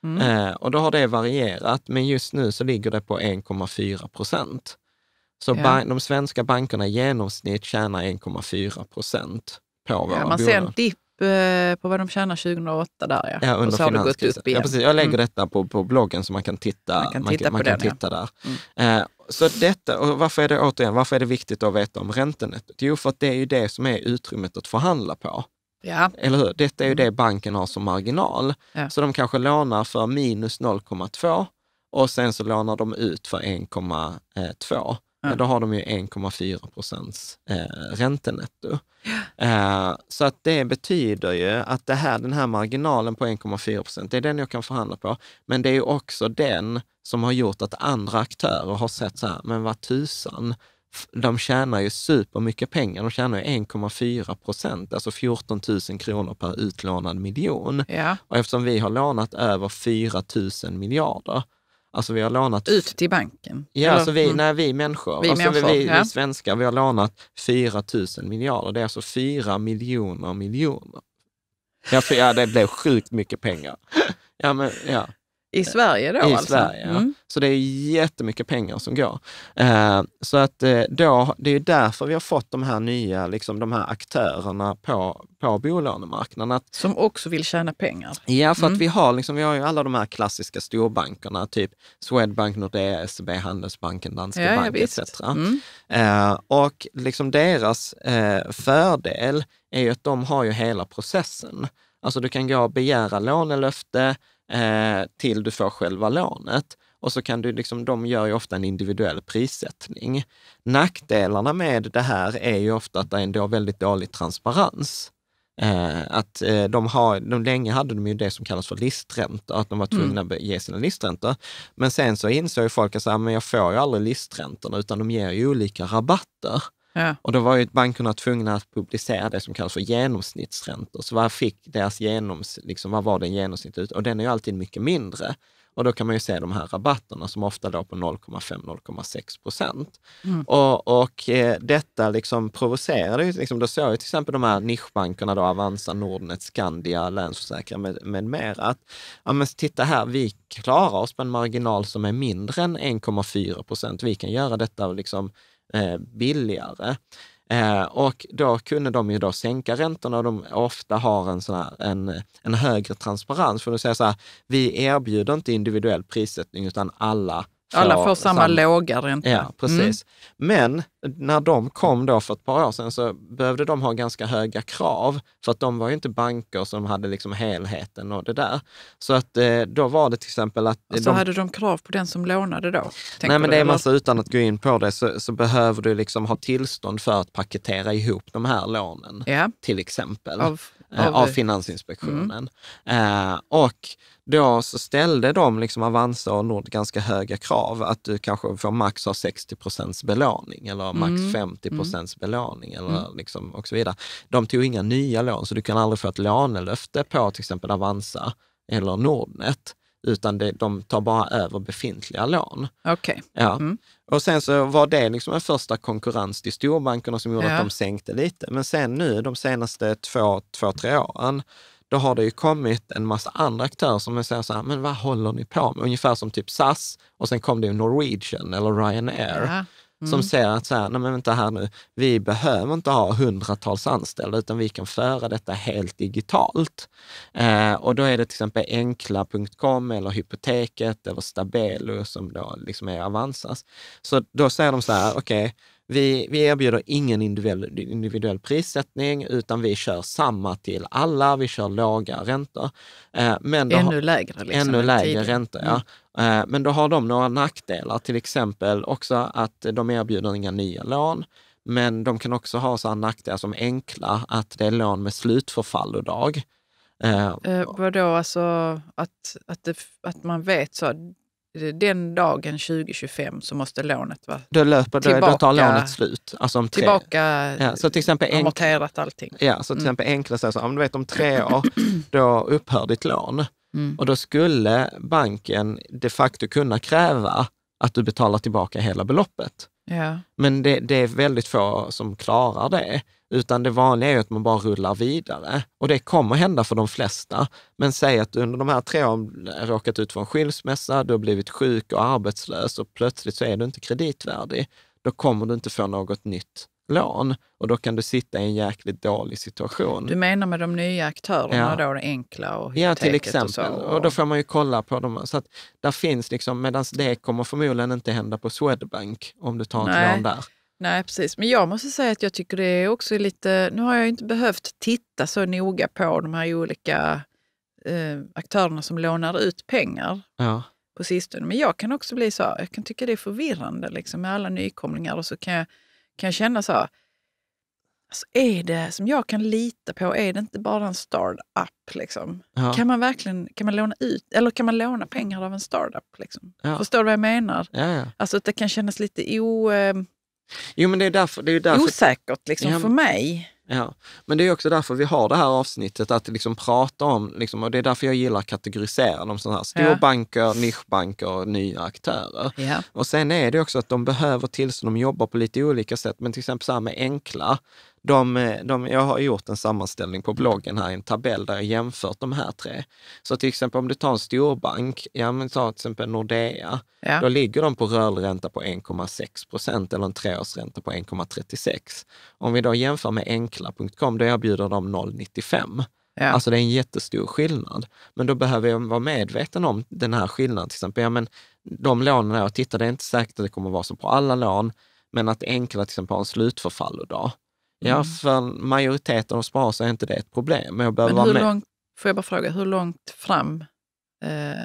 Mm. Eh, och då har det varierat, men just nu så ligger det på 1,4 procent. Så ja. de svenska bankerna i genomsnitt tjänar 1,4 procent på våra ja, Man bolån. ser en dipp Eh, på vad de tjänar 2008 där ja. ja under och så har det gått upp igen. Ja, precis. Jag lägger mm. detta på, på bloggen så man kan titta, man kan titta, man, man kan titta där. Mm. Eh, så detta, och varför är det återigen, varför är det viktigt att veta om räntenettot? Jo, för att det är ju det som är utrymmet att förhandla på. Ja. Eller hur? Detta är ju mm. det banken har som marginal. Ja. Så de kanske lånar för minus 0,2 och sen så lånar de ut för 1,2 mm. då har de ju 1,4 procents eh, räntenetto. Yeah. Eh, så att det betyder ju att det här, den här marginalen på 1,4 procent, det är den jag kan förhandla på. Men det är ju också den som har gjort att andra aktörer har sett så här, men vad tusan, de tjänar ju supermycket pengar. De tjänar ju 1,4 procent, alltså 14 000 kronor per utlånad miljon. Ja. Och eftersom vi har lånat över 4 000 miljarder Alltså vi har lånat... Ut till banken? Ja, alltså vi, mm. nej, vi människor, vi, alltså, människor, vi, vi, ja. vi svenskar, vi har lånat 4 000 miljarder. Det är alltså 4 miljoner miljoner. Ja, för, ja det blev sjukt mycket pengar. Ja, men, ja. I Sverige då I alltså? Sverige, ja. Mm. Så det är jättemycket pengar som går. Eh, så att eh, då, det är därför vi har fått de här nya liksom, de här aktörerna på, på bolånemarknaden. Att, som också vill tjäna pengar? Ja, för mm. att vi har, liksom, vi har ju alla de här klassiska storbankerna, typ Swedbank, Nordea, SEB, Handelsbanken, Danske ja, Bank etc. Mm. Eh, och liksom deras eh, fördel är ju att de har ju hela processen. Alltså du kan gå och begära lånelöfte eh, till du får själva lånet och så kan du, liksom, de gör ju ofta en individuell prissättning. Nackdelarna med det här är ju ofta att det är en väldigt dålig transparens. Eh, att eh, de har, de, länge hade de ju det som kallas för listräntor, att de var mm. tvungna mm. att ge sina listräntor. Men sen så insåg folk att så här, men jag får ju aldrig listräntorna, utan de ger ju olika rabatter. Ja. Och då var ju bankerna tvungna att publicera det som kallas för genomsnittsräntor. Så vad fick deras genoms, liksom, vad var den genomsnittligt? Och den är ju alltid mycket mindre. Och då kan man ju se de här rabatterna som ofta låg på 0,5-0,6 procent. Mm. Och, och eh, detta liksom provocerade ju, liksom, då såg jag till exempel de här nischbankerna, då, Avanza, Nordnet, Skandia, Länsförsäkringar med, med mera, att ja, men titta här, vi klarar oss på en marginal som är mindre än 1,4 procent. Vi kan göra detta liksom, eh, billigare. Eh, och då kunde de ju då sänka räntorna och de ofta har en, sån här, en, en högre transparens. För att säga så här, vi erbjuder inte individuell prissättning utan alla alla får samma, samma låga ränta. Ja, mm. precis. Mm. Men när de kom då för ett par år sedan så behövde de ha ganska höga krav, för att de var ju inte banker som hade liksom helheten och det där. Så att eh, då var det till exempel att... Och så de... hade de krav på den som lånade då? Nej, men det, är massa, utan att gå in på det, så, så, behöver du liksom ha tillstånd för att paketera ihop de här lånen, ja. till exempel. Av eh, av Finansinspektionen. Mm. Eh, och då så ställde de, liksom Avanza och Nord, ganska höga krav. Att du kanske får max ha 60 procents belåning eller max mm. 50 procents mm. belåning eller mm. liksom, och så vidare. De tog inga nya lån, så du kan aldrig få ett lånelöfte på till exempel Avanza eller Nordnet utan det, de tar bara över befintliga lån. Okay. Ja. Mm. Och sen så var det liksom en första konkurrens till storbankerna som gjorde ja. att de sänkte lite. Men sen nu de senaste två, två tre åren, då har det ju kommit en massa andra aktörer som säger så här, men vad håller ni på med? Ungefär som typ SAS och sen kom det ju Norwegian eller Ryanair. Ja. Mm. Som ser att så här, nej men vänta här nu, vi behöver inte ha hundratals anställda utan vi kan föra detta helt digitalt. Eh, och då är det till exempel enkla.com eller Hypoteket eller Stabelo som då liksom är Avanzas. Så då säger de så här, okej, okay, vi, vi, erbjuder ingen individuell, individuell prissättning, utan vi kör samma till alla. Vi kör låga räntor. Eh, men ännu har, lägre. Liksom, ännu lägre tidigare. räntor, ja. Mm. Eh, men då har de några nackdelar, till exempel också att de erbjuder inga nya lån. Men de kan också ha sådana nackdelar som enkla, att det är lån med slutförfallodag. Eh, eh, vadå, alltså att, att, det, att man vet så, den dagen 2025 så måste lånet vara då löper, tillbaka. Då tar lånet slut. Alltså om tre, tillbaka, ja, så till exempel amorterat allting. Ja, så till mm. exempel enkla säger så, om du vet om tre år, då upphör ditt lån. Mm. Och då skulle banken de facto kunna kräva att du betalar tillbaka hela beloppet. Ja. Men det, det, är väldigt få som klarar det, utan det vanliga är att man bara rullar vidare. Och det kommer hända för de flesta. Men säg att du under de här tre åren råkat ut för en skilsmässa, du har blivit sjuk och arbetslös och plötsligt så är du inte kreditvärdig. Då kommer du inte få något nytt lån och då kan du sitta i en jäkligt dålig situation. Du menar med de nya aktörerna ja. då, Enkla och Ja, till exempel. Och, och... då får man ju kolla på dem. Så att där finns liksom, medan det kommer förmodligen inte hända på Swedbank om du tar Nej. ett lån där. Nej, precis. Men jag måste säga att jag tycker det är också lite... Nu har jag inte behövt titta så noga på de här olika eh, aktörerna som lånar ut pengar. Ja på sistone. Men jag kan också bli så, jag kan tycka det är förvirrande liksom, med alla nykomlingar och så kan jag kan jag känna så alltså är det som jag kan lita på, är det inte bara en startup? Liksom? Ja. Kan man verkligen kan man låna ut, eller kan man låna pengar av en startup? Liksom? Ja. Förstår du vad jag menar? Ja, alltså att det kan kännas lite o, eh, jo, men det är därför, det är därför, osäkert liksom, för mig. Ja. Men det är också därför vi har det här avsnittet, att liksom prata om, liksom, och det är därför jag gillar att kategorisera dem sådana här storbanker, ja. nischbanker, nya aktörer. Ja. Och sen är det också att de behöver tillstånd, de jobbar på lite olika sätt, men till exempel så här med enkla, de, eh, de, jag har gjort en sammanställning på bloggen här, en tabell där jag jämfört de här tre. Så till exempel om du tar en storbank, ja men ta till exempel Nordea, ja. då ligger de på rörlig ränta på 1,6 procent eller en treårsränta på 1,36. Om vi då jämför med enkla.com, då erbjuder de 0,95. Ja. Alltså det är en jättestor skillnad. Men då behöver jag vara medveten om den här skillnaden. Till exempel, ja, men de lånen jag tittar, det är inte säkert att det kommer vara så på alla lån, men att enkla till exempel har en slutförfallodag. Ja, mm. för majoriteten av sparare så är inte det ett problem. Jag Men hur långt, får jag bara fråga, hur långt fram eh,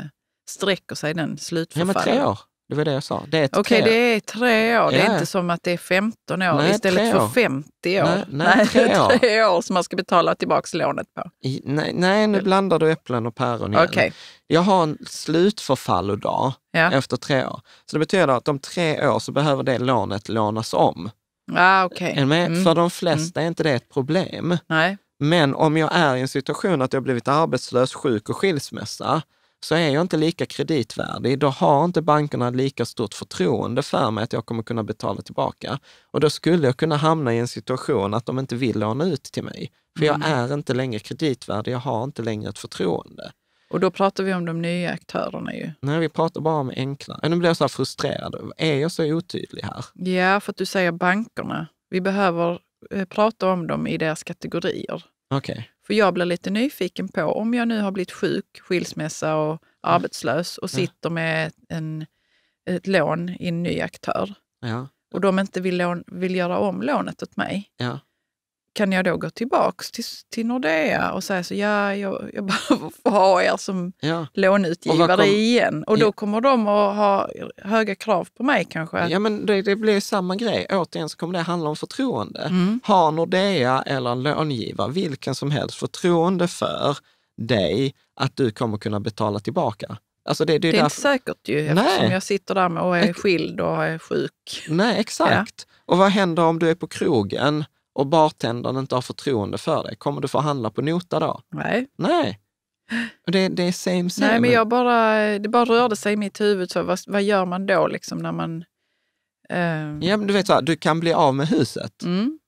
sträcker sig den slutförfallet? Ja, tre år. Det var det jag sa. Okej, okay, det är tre år. Ja. Det är inte som att det är 15 år nej, istället år. för 50 år. Nej, nej, nej tre, år. tre år som man ska betala tillbaka lånet på. I, nej, nej, nu blandar du äpplen och päron igen. Okay. Jag har en slutförfallodag ja. efter tre år. Så det betyder att om tre år så behöver det lånet lånas om. Ah, okay. Mm. För de flesta mm. är inte det ett problem. Nej. Men om jag är i en situation att jag blivit arbetslös, sjuk och skilsmässa, så är jag inte lika kreditvärdig. Då har inte bankerna lika stort förtroende för mig att jag kommer kunna betala tillbaka. Och då skulle jag kunna hamna i en situation att de inte vill låna ut till mig. För mm. jag är inte längre kreditvärdig, jag har inte längre ett förtroende. Och då pratar vi om de nya aktörerna ju. Nej, vi pratar bara om enkla. Nu blir jag så här frustrerad. Är jag så otydlig här? Ja, för att du säger bankerna. Vi behöver eh, prata om dem i deras kategorier. Okej. Okay. För jag blir lite nyfiken på, om jag nu har blivit sjuk, skilsmässa och ja. arbetslös och sitter ja. med en, ett lån i en ny aktör ja. och de inte vill, lån, vill göra om lånet åt mig. Ja kan jag då gå tillbaka till, till Nordea och säga så ja, jag, jag behöver ha er som ja. låneutgivare och kom, igen. Och då ja. kommer de att ha höga krav på mig kanske. Ja, men det, det blir samma grej. Återigen så kommer det handla om förtroende. Mm. Har Nordea eller en långivare, vilken som helst, förtroende för dig att du kommer kunna betala tillbaka. Alltså det, det, är, det är inte säkert ju eftersom Nej. jag sitter där och är skild och är sjuk. Nej, exakt. Ja. Och vad händer om du är på krogen och bartendern inte har förtroende för dig, kommer du få handla på nota då? Nej. Nej. Det, det är same same. Nej, men jag bara, det bara rörde sig i mitt huvud. Så vad, vad gör man då liksom när man... Eh... Ja, men du vet, så här, du kan bli av med huset. Mm.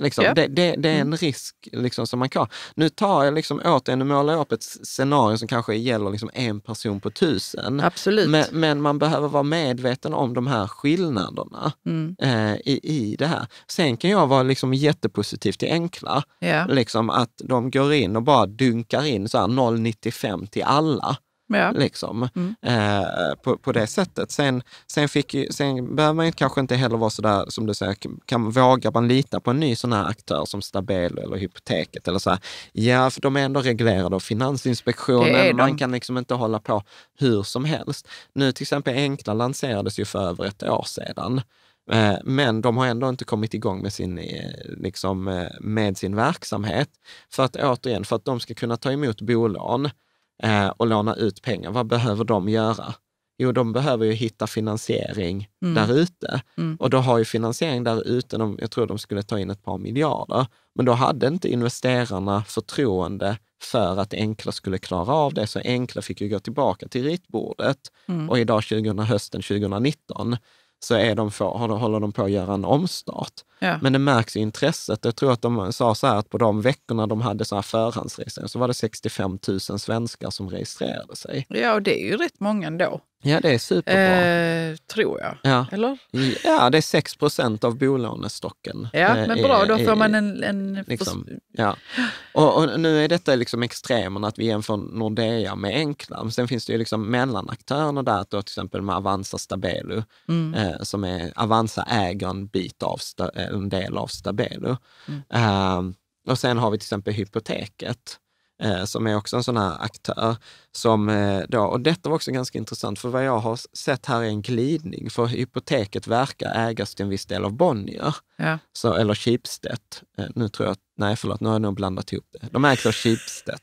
Liksom, ja. det, det, det, är en mm. risk liksom, som man kan Nu tar jag liksom återigen, nu målar jag upp ett scenario som kanske gäller liksom en person på tusen. Absolut. Men, men man behöver vara medveten om de här skillnaderna mm. eh, i, i det här. Sen kan jag vara liksom jättepositiv till enkla. Ja. Liksom att de går in och bara dunkar in 0,95 till alla. Ja. Liksom, mm. eh, på, på det sättet. Sen, sen, fick, sen behöver man ju kanske inte heller vara så där, som du säger, kan, vågar man lita på en ny sån här aktör som Stabelo eller Hypoteket? Eller så här, ja, för de är ändå reglerade av Finansinspektionen. Man kan liksom inte hålla på hur som helst. Nu till exempel Enkla lanserades ju för över ett år sedan. Eh, men de har ändå inte kommit igång med sin, eh, liksom, eh, med sin verksamhet. För att återigen, för att de ska kunna ta emot bolån eh, och låna ut pengar. Vad behöver de göra? Jo, de behöver ju hitta finansiering mm. där ute. Mm. Och då har ju finansiering där ute, jag tror de skulle ta in ett par miljarder, men då hade inte investerarna förtroende för att Enkla skulle klara av det, så Enkla fick ju gå tillbaka till ritbordet. Mm. Och idag, 20, hösten 2019, så är de för, håller de på att göra en omstart. Ja. Men det märks i intresset. Jag tror att de sa så här att på de veckorna de hade så här förhandsregistrering så var det 65 000 svenskar som registrerade sig. Ja, och det är ju rätt många ändå. Ja, det är superbra. Eh, tror jag. Ja. Eller? Ja, det är 6 procent av bolånestocken. Ja, eh, men bra, eh, då får eh, man en... en liksom, ja. Och, och, nu är detta liksom extremerna, att vi jämför Nordea med Enkla. Men sen finns det ju liksom mellanaktörerna där, då, till exempel med Avanza Stabelo, mm. eh, som är, Avanza äger en, bit av, en del av Stabelo. Mm. Ehm, och sen har vi till exempel Hypoteket Eh, som är också en sån här aktör. Som, eh, då, och detta var också ganska intressant, för vad jag har sett här är en glidning, för hypoteket verkar ägas till en viss del av Bonnier, ja. så, eller Schibsted. Eh, nu tror jag, nej förlåt, nu har jag nog blandat ihop det. De ägs av Schibsted.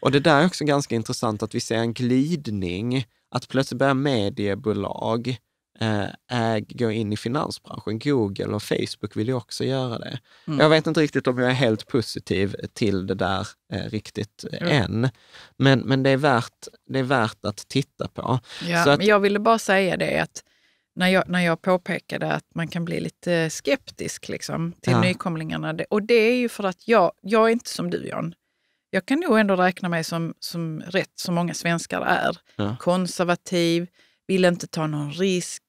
och det där är också ganska intressant, att vi ser en glidning, att plötsligt börjar mediebolag Eh, äg, gå in i finansbranschen. Google och Facebook vill ju också göra det. Mm. Jag vet inte riktigt om jag är helt positiv till det där eh, riktigt mm. än, men, men det, är värt, det är värt att titta på. Ja, att, men jag ville bara säga det att när jag, när jag påpekade att man kan bli lite skeptisk liksom, till ja. nykomlingarna. Och det är ju för att jag, jag är inte som du Jan. Jag kan nog ändå räkna mig som, som rätt, som många svenskar är. Ja. Konservativ, vill inte ta någon risk.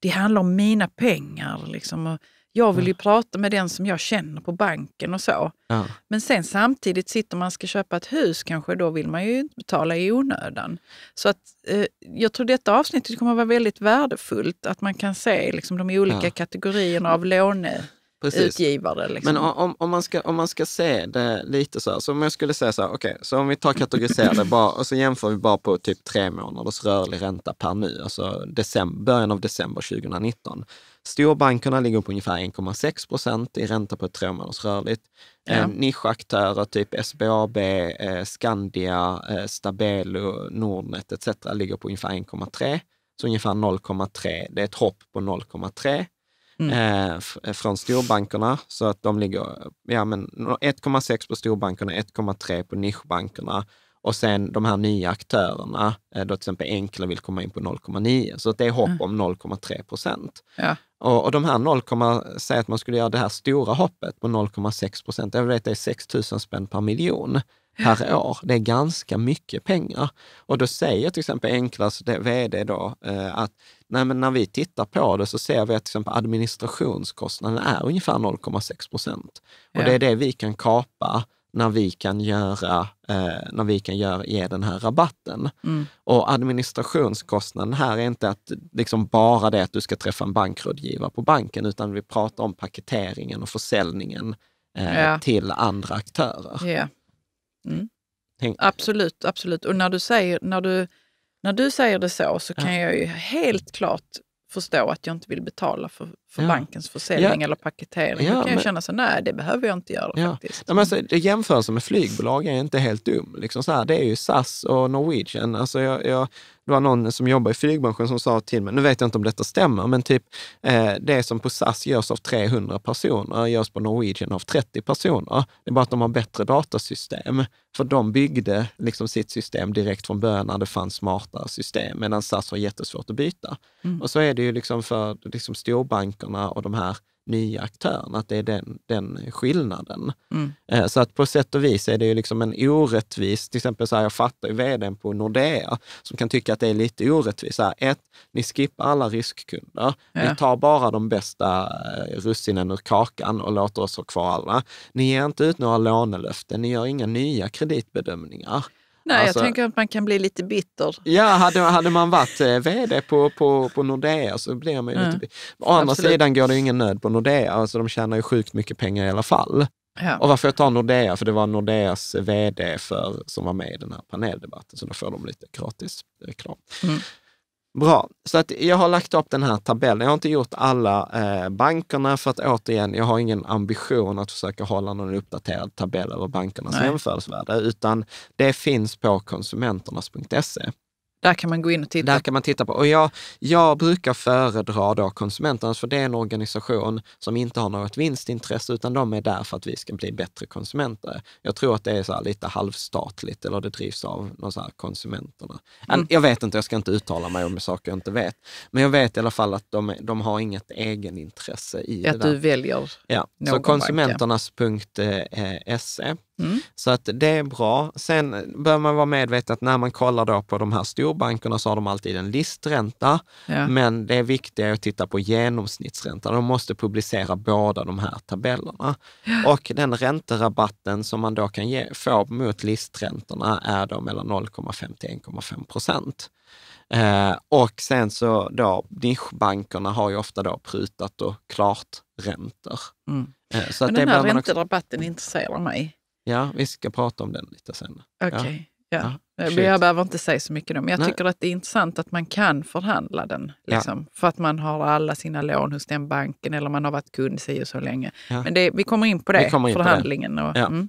Det handlar om mina pengar. Liksom. jag vill ju ja. prata med den som jag känner på banken och så. Ja. Men sen samtidigt, sitter man ska köpa ett hus kanske, då vill man ju inte betala i onödan. Så att, eh, jag tror detta avsnittet kommer att vara väldigt värdefullt, att man kan se liksom, de olika ja. kategorierna av låne Precis. utgivare. Liksom. Men om, om, man ska, om man ska se det lite så här, så om jag skulle säga så här, okej, okay, så om vi tar kategoriserade bara, och så jämför vi bara på typ tre månaders rörlig ränta per nu, alltså december, början av december 2019. Storbankerna ligger på ungefär 1,6 procent i ränta på ett tre månaders rörligt. Ja. Eh, nischaktörer, typ SBAB, eh, Skandia, eh, Stabelo, Nordnet etc. ligger på ungefär 1,3. Så ungefär 0,3, det är ett hopp på 0,3 mm. Eh, eh, från storbankerna. Så att de ligger ja, 1,6 på storbankerna, 1,3 på nischbankerna. Och sen de här nya aktörerna, eh, då till exempel Enkla vill komma in på 0,9, så det är hopp mm. om 0,3 procent. Ja. Och, och, de här 0, säg att man skulle göra det här stora hoppet på 0,6 procent, jag vet det är 6 000 spänn per miljon per år. Det är ganska mycket pengar. Och då säger till exempel Enklas vd då, eh, att nej, när vi tittar på det så ser vi att till exempel administrationskostnaden är ungefär 0,6 procent. Och ja. det är det vi kan kapa när vi kan, göra, eh, när vi kan göra, ge den här rabatten. Mm. Och administrationskostnaden här är inte att, liksom bara det att du ska träffa en bankrådgivare på banken, utan vi pratar om paketeringen och försäljningen eh, ja. till andra aktörer. Yeah. Mm. Absolut, absolut. Och när du, säger, när, du, när du säger det så, så kan ja. jag ju helt klart förstå att jag inte vill betala för för ja. bankens försäljning ja. eller paketering. Ja, då kan men... jag känna så nej, det behöver jag inte göra ja. faktiskt. Ja, alltså, jämförelsen med flygbolag är inte helt dum. Liksom så här, det är ju SAS och Norwegian. Alltså, jag, jag, det var någon som jobbar i flygbranschen som sa till mig, nu vet jag inte om detta stämmer, men typ eh, det som på SAS görs av 300 personer görs på Norwegian av 30 personer. Det är bara att de har bättre datasystem. För de byggde liksom sitt system direkt från början när det fanns smarta system, medan SAS har jättesvårt att byta. Mm. Och så är det ju liksom för liksom storbank bankerna och de här nya aktörerna, att det är den, den skillnaden. Mm. Eh, så att på sätt och vis är det ju liksom en orättvis, till exempel så här, jag fattar ju vdn på Nordea som kan tycka att det är lite orättvist. ett, ni skippar alla riskkunder, ja. ni tar bara de bästa eh, russinen ur kakan och låter oss ha kvar alla. Ni ger inte ut några lånelöften, ni gör inga nya kreditbedömningar. Nej, alltså, jag tänker att man kan bli lite bitter. Ja, hade, hade man varit eh, vd på, på, på Nordea så blir man ju mm. lite bitter. Å Absolut. andra sidan går det ju ingen nöd på Nordea, alltså de tjänar ju sjukt mycket pengar i alla fall. Ja. Och varför jag tar Nordea, för det var Nordeas eh, vd för, som var med i den här paneldebatten, så då får de lite gratis eh, reklam. Mm. Bra, så att jag har lagt upp den här tabellen. Jag har inte gjort alla eh, bankerna för att återigen, jag har ingen ambition att försöka hålla någon uppdaterad tabell över bankernas jämförelsevärde, utan det finns på konsumenternas.se. Där kan man gå in och titta. Där kan man titta på. Och jag, jag brukar föredra då konsumenternas, för det är en organisation som inte har något vinstintresse, utan de är där för att vi ska bli bättre konsumenter. Jag tror att det är så lite halvstatligt eller det drivs av någon så konsumenterna. Mm. Jag vet inte, jag ska inte uttala mig om saker jag inte vet. Men jag vet i alla fall att de, de har inget egenintresse i att det där. Att du väljer ja. Så konsumenternas.se Mm. Så att det är bra. Sen bör man vara medveten att när man kollar då på de här storbankerna så har de alltid en listränta, ja. men det är viktigt att titta på genomsnittsräntan. De måste publicera båda de här tabellerna. Ja. Och den ränterabatten som man då kan ge, få mot listräntorna är då mellan 0,5 till 1,5 procent. Eh, och sen så då, nischbankerna har ju ofta då prutat och klart räntor. Mm. Eh, så Men att den här ränterabatten också... intresserar mig. Ja, vi ska prata om den lite sen. Okay. Ja. Ja. Ja, jag behöver inte säga så mycket om Jag Nej. tycker att det är intressant att man kan förhandla den. Liksom, ja. För att man har alla sina lån hos den banken eller man har varit kund si och så länge. Ja. Men det, vi kommer in på det, in förhandlingen. På det. Och, mm.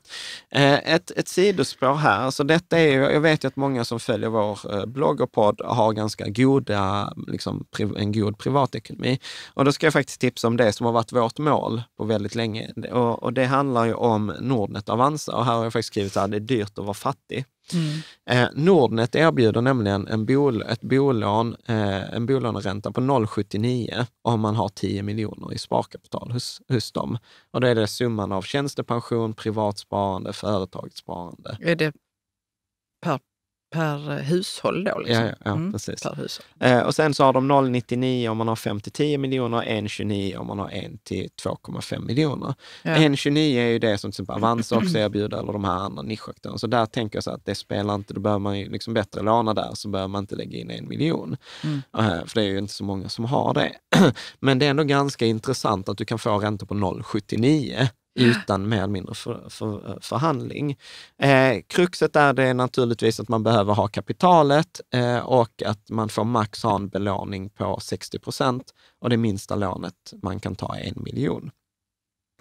Eh, ett, ett sidospår här. Alltså detta är, jag vet ju att många som följer vår eh, blogg och podd har ganska goda, liksom, en god privatekonomi. Och då ska jag faktiskt tipsa om det som har varit vårt mål på väldigt länge. Och, och det handlar ju om Nordnet Avanza. Och här har jag faktiskt skrivit att det är dyrt att vara fattig. Mm. Eh, Nordnet erbjuder nämligen en bol, ett bolån, eh, en bolåneränta på 0,79 om man har 10 miljoner i sparkapital hos, hos dem. Och då är det summan av tjänstepension, privatsparande, företagssparande. Är det per per hushåll då? Liksom. Ja, ja, mm, precis. Per hushåll. Eh, och sen så har de 0,99 om man har 5 till 10 miljoner, och 1,29 om man har 1 till 2,5 miljoner. Ja. 1,29 är ju det som till exempel Avanza också erbjuder eller de här andra nischaktörerna. Så där tänker jag så att det spelar inte, då behöver man ju liksom bättre låna där så behöver man inte lägga in en miljon. Mm. Eh, för det är ju inte så många som har det. Men det är ändå ganska intressant att du kan få räntor på 0,79 utan mer eller mindre för, för, förhandling. Eh, kruxet är det naturligtvis att man behöver ha kapitalet eh, och att man får max ha en belåning på 60 procent och det minsta lånet man kan ta är en miljon.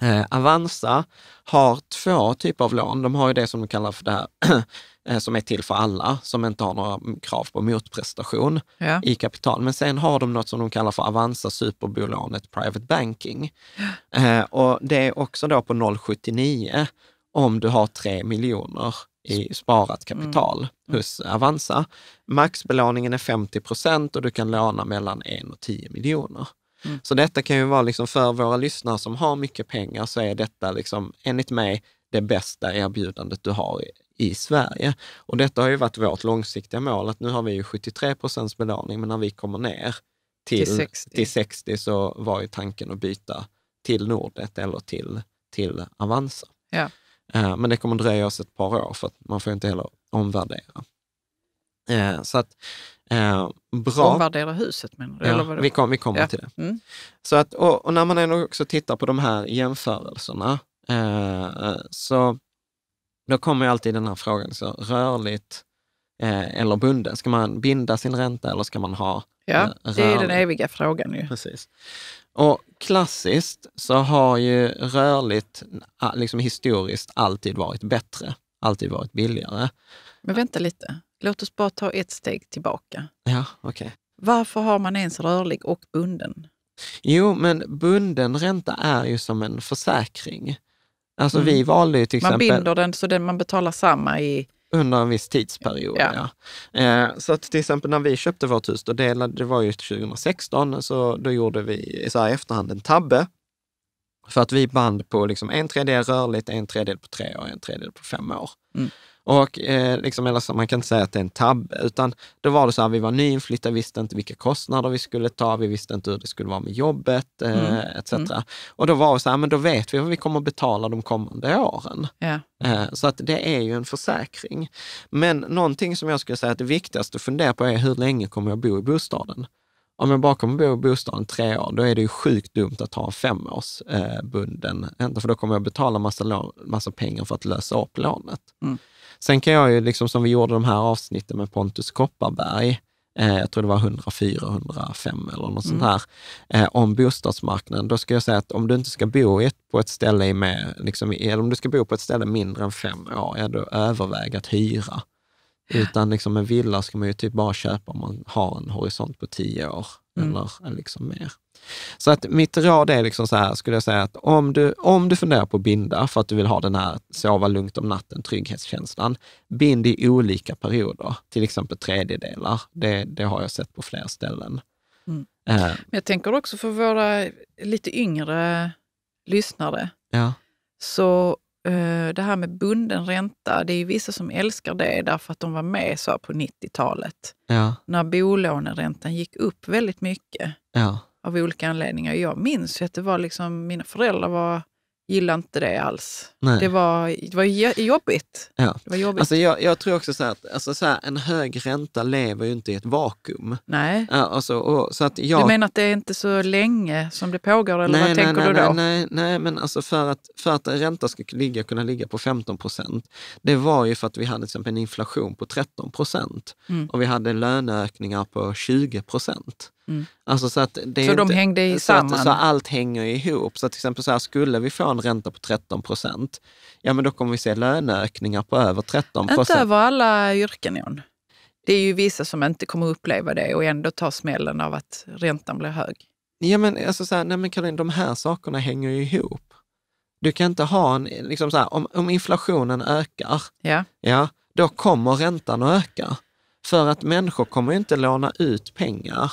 Eh, Avanza har två typer av lån. De har ju det som de kallar för det här Eh, som är till för alla, som inte har några krav på motprestation ja. i kapital. Men sen har de något som de kallar för Avanza Superbolånet Private Banking. Ja. Eh, och det är också då på 0,79 om du har 3 miljoner i sparat mm. kapital Mm. hos Avanza. Maxbelåningen är 50 procent och du kan låna mellan 1 och 10 miljoner. Mm. Så detta kan ju vara liksom för våra lyssnare som har mycket pengar så är detta liksom, enligt mig det bästa erbjudandet du har i Sverige. Och detta har ju varit vårt långsiktiga mål, att nu har vi ju 73 procents belåning, men när vi kommer ner till, till 60. till, 60. så var ju tanken att byta till Nordnet eller till, till Avanza. Ja. Eh, men det kommer dröja oss ett par år, för att man får inte heller omvärdera. Eh, så att, eh, bra. Omvärdera huset menar du? Ja, vi, kom, vi kommer ja. till det. Mm. Så att, och, och, när man ändå också tittar på de här jämförelserna, så då kommer ju alltid den här frågan, så rörligt eh, eller bundet? ska man binda sin ränta eller ska man ha Ja, eh, det är den eviga frågan ju. Precis. Och klassiskt så har ju rörligt liksom historiskt alltid varit bättre, alltid varit billigare. Men vänta lite, låt oss bara ta ett steg tillbaka. Ja, Okay. Varför har man ens rörlig och bunden? Jo, men bunden ränta är ju som en försäkring. Alltså mm. vi valde ju till man exempel... Man binder den så den man betalar samma i... Under en viss tidsperiod, ja. ja. Eh, så att till exempel när vi köpte vårt hus, då delade, det var ju 2016, så då gjorde vi så här i efterhand en tabbe. För att vi band på liksom en tredjedel rörligt, en tredjedel på tre år, en tredjedel på fem år. Mm. Och eh, liksom, eller så, man kan inte säga att det är en tabbe, utan då var det så här, vi var nyinflyttade, visste inte vilka kostnader vi skulle ta, vi visste inte hur det skulle vara med jobbet eh, mm. etc. Mm. Och då var det så här, men då vet vi vad vi kommer att betala de kommande åren. Yeah. Eh, så att det är ju en försäkring. Men någonting som jag skulle säga att det viktigaste att fundera på är hur länge kommer jag bo i bostaden? om jag bara kommer bo i bostaden tre år, då är det ju sjukt dumt att ha en femårsbunden eh, för då kommer jag betala massa, lån, massa pengar för att lösa upp lånet. Mm. Sen kan jag ju, liksom som vi gjorde de här avsnitten med Pontus Kopparberg, eh, jag tror det var 104, 105 eller något mm. sånt här, eh, om bostadsmarknaden. Då ska jag säga att om du inte ska bo ett, på ett ställe med, liksom, eller om du ska bo på ett ställe mindre än fem år, ja, då överväg att hyra. Utan liksom en villa ska man ju typ bara köpa om man har en horisont på tio år. Mm. eller eh, liksom mer. Så att mitt råd är liksom så här, skulle jag säga att om du, om du funderar på att binda för att du vill ha den här sova lugnt om natten, trygghetskänslan, bind i olika perioder, till exempel tredjedelar. Det, det har jag sett på flera ställen. Mm. Äh, Men jag tänker också för våra lite yngre lyssnare, ja. så Eh, det här med bunden ränta, det är vissa som älskar det därför att de var med så på 90-talet. Ja. När bolåneräntan gick upp väldigt mycket ja. av olika anledningar. Jag minns ju att det var liksom, mina föräldrar var gillade inte det alls. Nej. Det var, det var jobbigt. Ja. Det var jobbigt. Alltså jag, jag tror också så att alltså så här, en hög ränta lever ju inte i ett vakuum. Nej. Ja, alltså, och, så att jag... Du menar att det är inte så länge som det pågår? Eller nej, vad nej, tänker nej, du då? Nej, nej, men alltså för, att, för att en ränta ska ligga, kunna ligga på 15 procent, det var ju för att vi hade till exempel en inflation på 13 procent mm. och vi hade löneökningar på 20 procent. Mm. Alltså så att det så de inte, hängde i så samman? Att, så allt hänger ihop. Så till exempel så här, skulle vi få en ränta på 13 procent, ja men då kommer vi se löneökningar på över 13 procent. Inte över alla yrken, Jon. Det är ju vissa som inte kommer uppleva det och ändå tar smällen av att räntan blir hög. Ja men, alltså så här, nej, men Karin, de här sakerna hänger ju ihop. Du kan inte ha en, liksom så här, om, om inflationen ökar, ja. Ja, då kommer räntan att öka. För att människor kommer ju inte låna ut pengar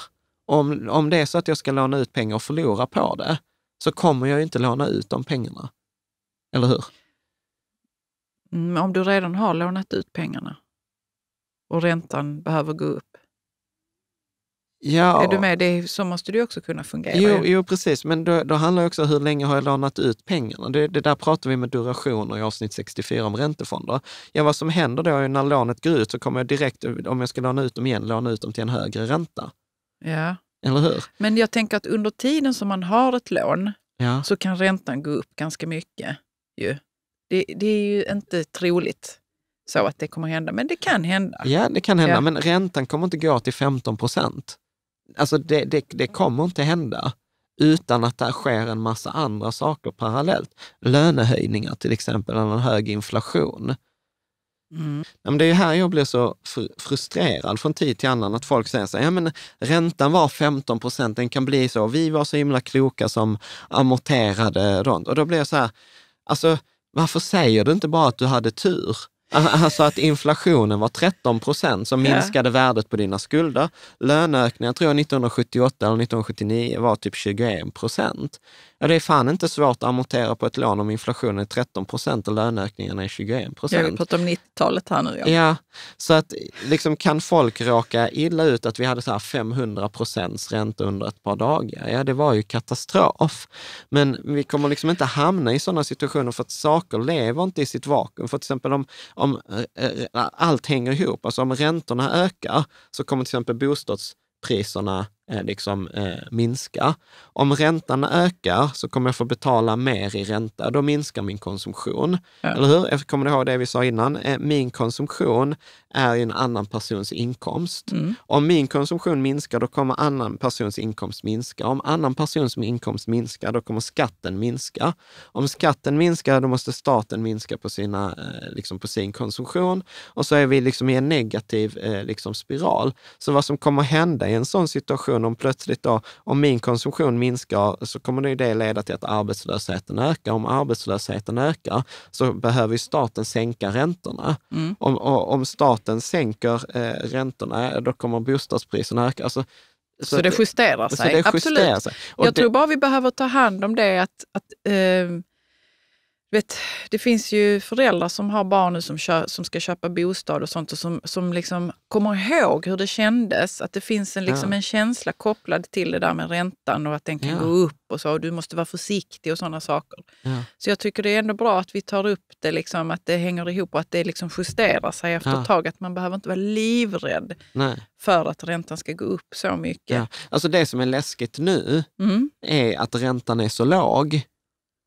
om, om det är så att jag ska låna ut pengar och förlora på det, så kommer jag inte låna ut de pengarna. Eller hur? Mm, om du redan har lånat ut pengarna och räntan behöver gå upp. Ja. Är du med? Det, så måste du också kunna fungera. Jo, jo precis. Men då, då handlar det också om hur länge har jag lånat ut pengarna? Det, det där pratar vi med durationer i avsnitt 64 om räntefonder. Ja, vad som händer då är när lånet går ut så kommer jag direkt, om jag ska låna ut dem igen, låna ut dem till en högre ränta. Ja. Eller hur? Men jag tänker att under tiden som man har ett lån ja. så kan räntan gå upp ganska mycket. Ju. Det, det är ju inte troligt så att det kommer hända, men det kan hända. Ja, det kan hända, ja. men räntan kommer inte gå till 15 procent. Alltså det, det, det kommer inte hända utan att det sker en massa andra saker parallellt. Lönehöjningar till exempel, eller en hög inflation. Mm. men det är här jag blir så frustrerad från tid till annan, att folk säger så här, ja men räntan var 15 procent, den kan bli så, vi var så himla kloka som amorterade runt. Och då blir jag så här, alltså varför säger du inte bara att du hade tur? Alltså att inflationen var 13 procent som minskade värdet på dina skulder. löneökningen tror jag 1978 eller 1979 var typ 21 procent. Ja, det är fan inte svårt att amortera på ett lån om inflationen är 13 procent och löneökningarna är 21 procent. Vi pratar om 90-talet här nu. Ja. ja, så att liksom, kan folk råka illa ut att vi hade så här 500 procents ränta under ett par dagar? Ja, det var ju katastrof. Men vi kommer liksom inte hamna i sådana situationer för att saker lever inte i sitt vakuum. För till exempel om, om eh, eh, allt hänger ihop, alltså om räntorna ökar så kommer till exempel bostads priserna eh, liksom, eh, minska. Om räntan ökar så kommer jag få betala mer i ränta. Då minskar min konsumtion. Ja. Eller hur? Kommer du ihåg det vi sa innan? Eh, min konsumtion är en annan persons inkomst. Mm. Om min konsumtion minskar, då kommer annan persons inkomst minska. Om annan persons inkomst minskar, då kommer skatten minska. Om skatten minskar, då måste staten minska på, sina, eh, liksom på sin konsumtion. Och så är vi liksom i en negativ eh, liksom spiral. Så vad som kommer hända i en sån situation konsumtion, om plötsligt då, om min konsumtion minskar så kommer det, det leda till att arbetslösheten ökar. Om arbetslösheten ökar så behöver staten sänka räntorna. Mm. Om, om staten sänker eh, räntorna, då kommer bostadspriserna öka. Alltså, så, så, det justerar sig. Så det justerar Absolut. Sig. Jag det... tror bara vi behöver ta hand om det att, att eh, vet, det finns ju föräldrar som har barn nu som, kö, som ska köpa bostad och sånt och som, som liksom kommer ihåg hur det kändes. Att det finns en, liksom, ja. en känsla kopplad till det där med räntan och att den kan ja. gå upp och så. Och du måste vara försiktig och sådana saker. Ja. Så jag tycker det är ändå bra att vi tar upp det, liksom, att det hänger ihop och att det liksom justerar sig efter ja. ett tag. Att man behöver inte vara livrädd Nej. för att räntan ska gå upp så mycket. Alltså det som är läskigt nu mm. är att räntan är så låg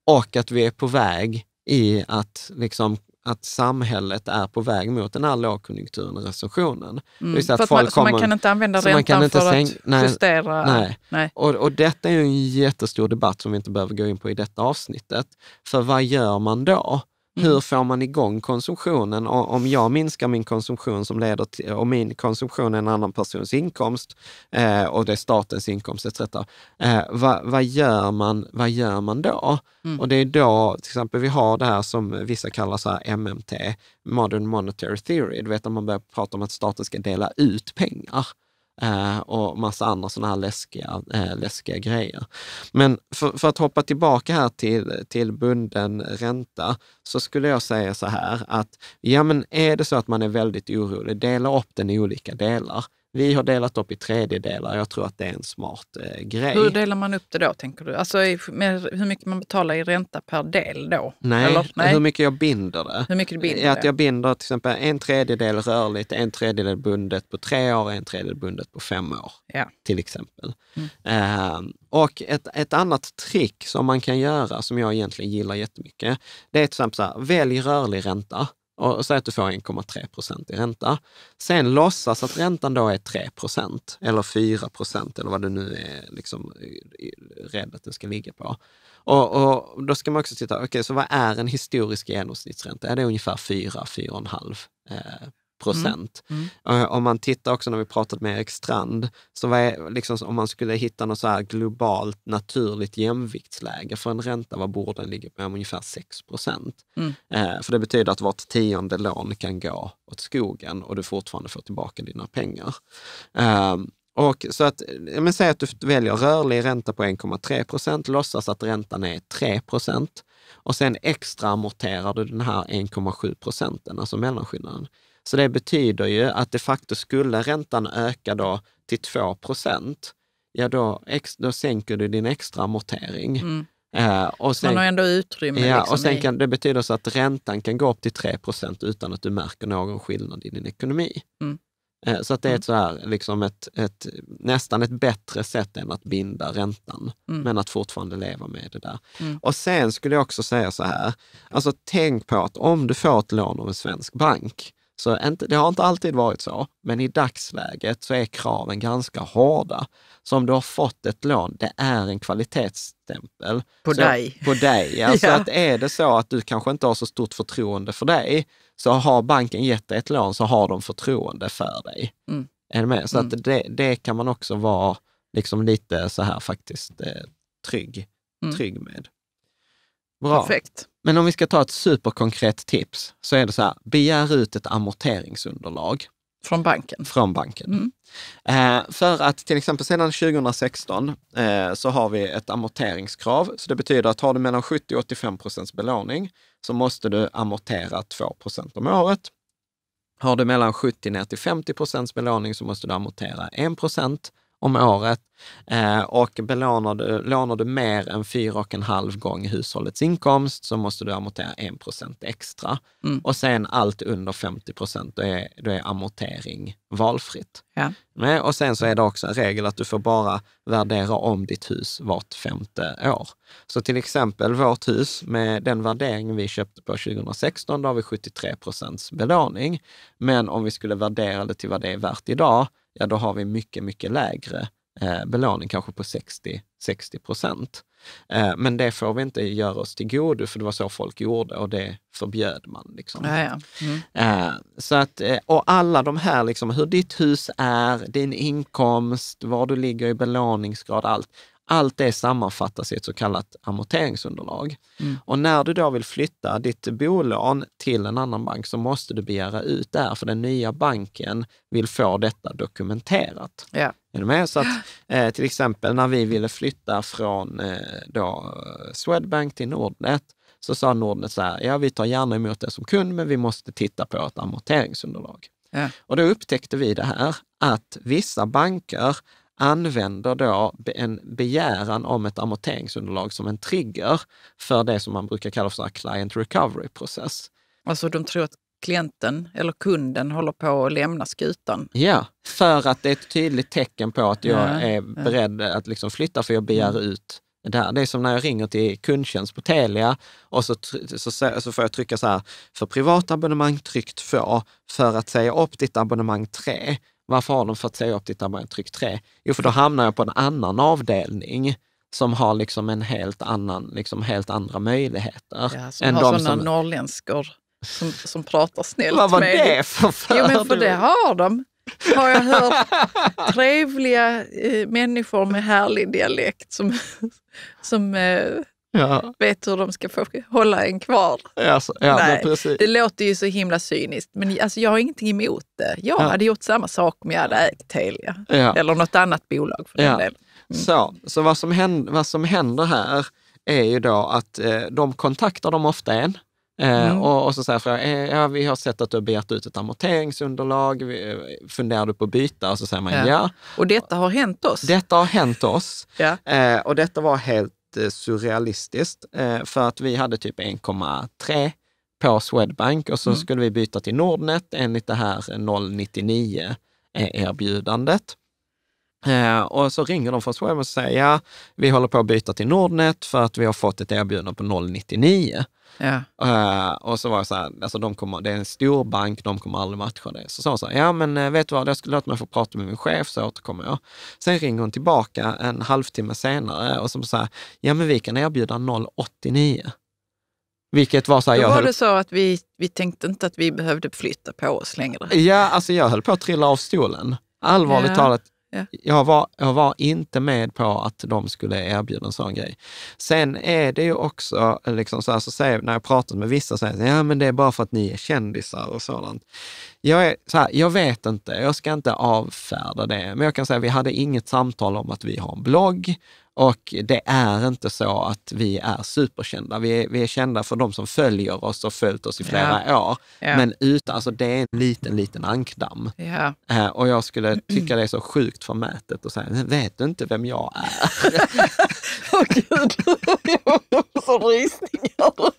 och att vi är på väg i att, liksom, att samhället är på väg mot den här lågkonjunkturen och recessionen. Mm. Så, att, folk man, kommer, man kan inte använda räntan inte för säng, att nej, justera? Nej. nej. Och, och detta är en jättestor debatt som vi inte behöver gå in på i detta avsnittet. För vad gör man då? Hur mm. får man igång konsumtionen? Om jag minskar min konsumtion som leder till, och min konsumtion är en annan persons inkomst eh, och det är statens inkomst etc. Eh, vad, vad, gör man, vad gör man då? Mm. Och det är då, till exempel, vi har det här som vissa kallar så MMT, Modern Monetary Theory, du vet när man börjar prata om att staten ska dela ut pengar. Eh, och massa andra sådana här läskiga, eh, läskiga grejer. Men för, för, att hoppa tillbaka här till, till bunden ränta så skulle jag säga så här att ja, men är det så att man är väldigt orolig, dela upp den i olika delar. Vi har delat upp i tredjedelar. Jag tror att det är en smart eh, grej. Hur delar man upp det då, tänker du? Alltså med, hur mycket man betalar i ränta per del då? Nej, Nej. hur mycket jag binder det. Hur mycket du binder att det? Jag binder till exempel en tredjedel rörligt, en tredjedel bundet på tre år, och en tredjedel bundet på fem år. Ja. Till exempel. Mm. Eh, och ett, ett annat trick som man kan göra, som jag egentligen gillar jättemycket, det är till exempel så här, välj rörlig ränta och säg att du får 1,3 procent i ränta. Sen låtsas att räntan då är 3 procent eller 4 procent eller vad du nu är liksom, rädd att den ska ligga på. Och, och då ska man också titta, okej, okay, så vad är en historisk genomsnittsränta? Är det ungefär 4, 4,5 procent. Mm. Mm. Eh, om man tittar också när vi pratat med Erik Strand, så var liksom, om man skulle hitta något så här globalt naturligt jämviktsläge för en ränta var borde den ligga på ungefär 6 procent. Mm. Eh, för det betyder att vart tionde lån kan gå åt skogen och du fortfarande får tillbaka dina pengar. Eh, och så att, men säg att du väljer rörlig ränta på 1,3 procent, låtsas att räntan är 3 procent och sen extra amorterar du den här 1,7 procenten, alltså mellanskillnaden. Så det betyder ju att de facto skulle räntan öka då till 2 procent, ja då, ex, då sänker du din extra amortering. Mm. Eh, och sen, Man har ändå utrymme. Ja, liksom och sen kan, det betyder så att räntan kan gå upp till 3 procent utan att du märker någon skillnad i din ekonomi. Mm. Eh, så att det är mm. ett så här, liksom ett, ett, nästan ett bättre sätt än att binda räntan, mm. men att fortfarande leva med det där. Mm. Och sen skulle jag också säga så här, alltså tänk på att om du får ett lån av en svensk bank, så inte, det har inte alltid varit så, men i dagsläget så är kraven ganska hårda. Så om du har fått ett lån, det är en kvalitetsstämpel. På så, dig. På dig, ja. ja. att är det så att du kanske inte har så stort förtroende för dig, så har banken gett dig ett lån så har de förtroende för dig. Mm. Är du med? Så mm. att det, det, kan man också vara liksom lite så här faktiskt eh, trygg, mm. trygg med. Bra. Perfekt. Men om vi ska ta ett superkonkret tips så är det så här, begär ut ett amorteringsunderlag. Från banken? Från banken. Mm. Eh, för att till exempel sedan 2016 eh, så har vi ett amorteringskrav. Så det betyder att har du mellan 70 och 85 procents belåning så måste du amortera 2 procent om året. Har du mellan 70 ner till 50 procents belåning så måste du amortera 1 procent om året eh, och belånar du, lånar du mer än fyra och en halv gång hushållets inkomst så måste du amortera 1 extra. Mm. Och sen allt under 50 procent, då är, då är amortering valfritt. Ja. Och sen så är det också en regel att du får bara värdera om ditt hus vart femte år. Så till exempel vårt hus, med den värdering vi köpte på 2016, då har vi 73 procents belåning. Men om vi skulle värdera det till vad det är värt idag, ja då har vi mycket, mycket lägre eh, belåning, kanske på 60 procent. Eh, men det får vi inte göra oss till godo för det var så folk gjorde och det förbjöd man. Liksom. Ja, ja. Mm. Eh, så att, och alla de här, liksom, hur ditt hus är, din inkomst, var du ligger i belåningsgrad, allt allt det sammanfattas i ett så kallat amorteringsunderlag. Mm. Och när du då vill flytta ditt bolån till en annan bank så måste du begära ut det här, för den nya banken vill få detta dokumenterat. Yeah. Är du med? Så att, eh, till exempel när vi ville flytta från eh, då Swedbank till Nordnet, så sa Nordnet så här, ja vi tar gärna emot det som kund, men vi måste titta på ett amorteringsunderlag. Ja. Och då upptäckte vi det här, att vissa banker använder då en begäran om ett amorteringsunderlag som en trigger för det som man brukar kalla för client recovery-process. Alltså de tror att klienten eller kunden håller på att lämna skutan. Ja, för att det är ett tydligt tecken på att jag ja, är beredd ja. att liksom flytta för jag begär mm. ut det här. Det är som när jag ringer till kundtjänst på Telia och så, så, så får jag trycka så här, för privat abonnemang, tryck 2, för att säga upp ditt abonnemang 3. Varför har de fått säga upp ditt abonnemangstryck 3? Jo, för då hamnar jag på en annan avdelning som har liksom en helt annan, liksom helt andra möjligheter. Ja, som än har de sådana som... norrländskor som, som pratar snällt med Vad var med det för fördel? Jo, men för det har de. Har jag hört trevliga eh, människor med härlig dialekt som, som eh, Ja. Vet hur de ska få hålla en kvar. Alltså, ja, Nej, det låter ju så himla cyniskt, men alltså, jag har ingenting emot det. Jag ja. hade gjort samma sak om jag hade ägt Telia ja. eller något annat bolag för den delen. Mm. Så, så vad, som händer, vad som händer här är ju då att eh, de kontaktar dem ofta en. Eh, mm. och, och, så säger jag, eh, ja, vi har sett att du har begärt ut ett amorteringsunderlag, vi, eh, funderar du på att byta? Och så säger man ja. ja. Och detta har hänt oss. Detta har hänt oss. ja. Eh, och detta var helt lite surrealistiskt eh, för att vi hade typ 1,3 på Swedbank och så mm. skulle vi byta till Nordnet enligt det här 099-erbjudandet. Eh, eh, och så ringer de från Swedbank och säger, ja, vi håller på att byta till Nordnet för att vi har fått ett erbjudande på 099. Ja. Uh, och så var jag så här, alltså de kommer, det är en stor bank, de kommer aldrig matcha det. Så sa hon så här, ja men eh, vet du vad, jag skulle låta mig få prata med min chef så återkommer jag. Sen ringer hon tillbaka en halvtimme senare och så, så ja men vi kan erbjuda 0,89. Vilket var så här, Då jag var höll... det så att vi, vi tänkte inte att vi behövde flytta på oss längre. Ja, alltså jag höll på att trilla av stolen. Allvarligt ja. talat, Ja. Jag, var, jag var inte med på att de skulle erbjuda en sån grej. Sen är det ju också, liksom så här, så säger, när jag pratat med vissa, säger de, ja men det är bara för att ni är kändisar och sådant. Jag, är, så här, jag vet inte, jag ska inte avfärda det, men jag kan säga att vi hade inget samtal om att vi har en blogg och det är inte så att vi är superkända. Vi är, vi är kända för de som följer oss och följt oss i flera yeah. år. Yeah. Men utan, alltså det är en liten, liten ankdamm. Yeah. Eh, och jag skulle tycka det är så sjukt förmätet att säga, vet du inte vem jag är? Åh oh, gud, jag får rysningar.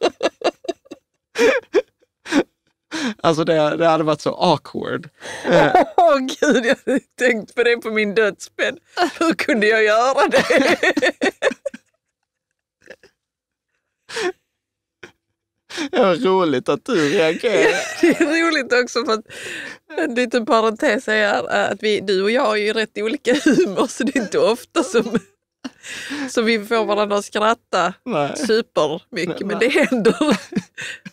Alltså det, det hade varit så awkward. Åh oh, gud, jag hade tänkt på det på min dödsbädd. Hur kunde jag göra det? Det var roligt att du reagerade. det är roligt också för att en liten parentes är att vi, du och jag är ju rätt olika humor så det är inte ofta som så vi får mm. varandra att skratta supermycket. Men det händer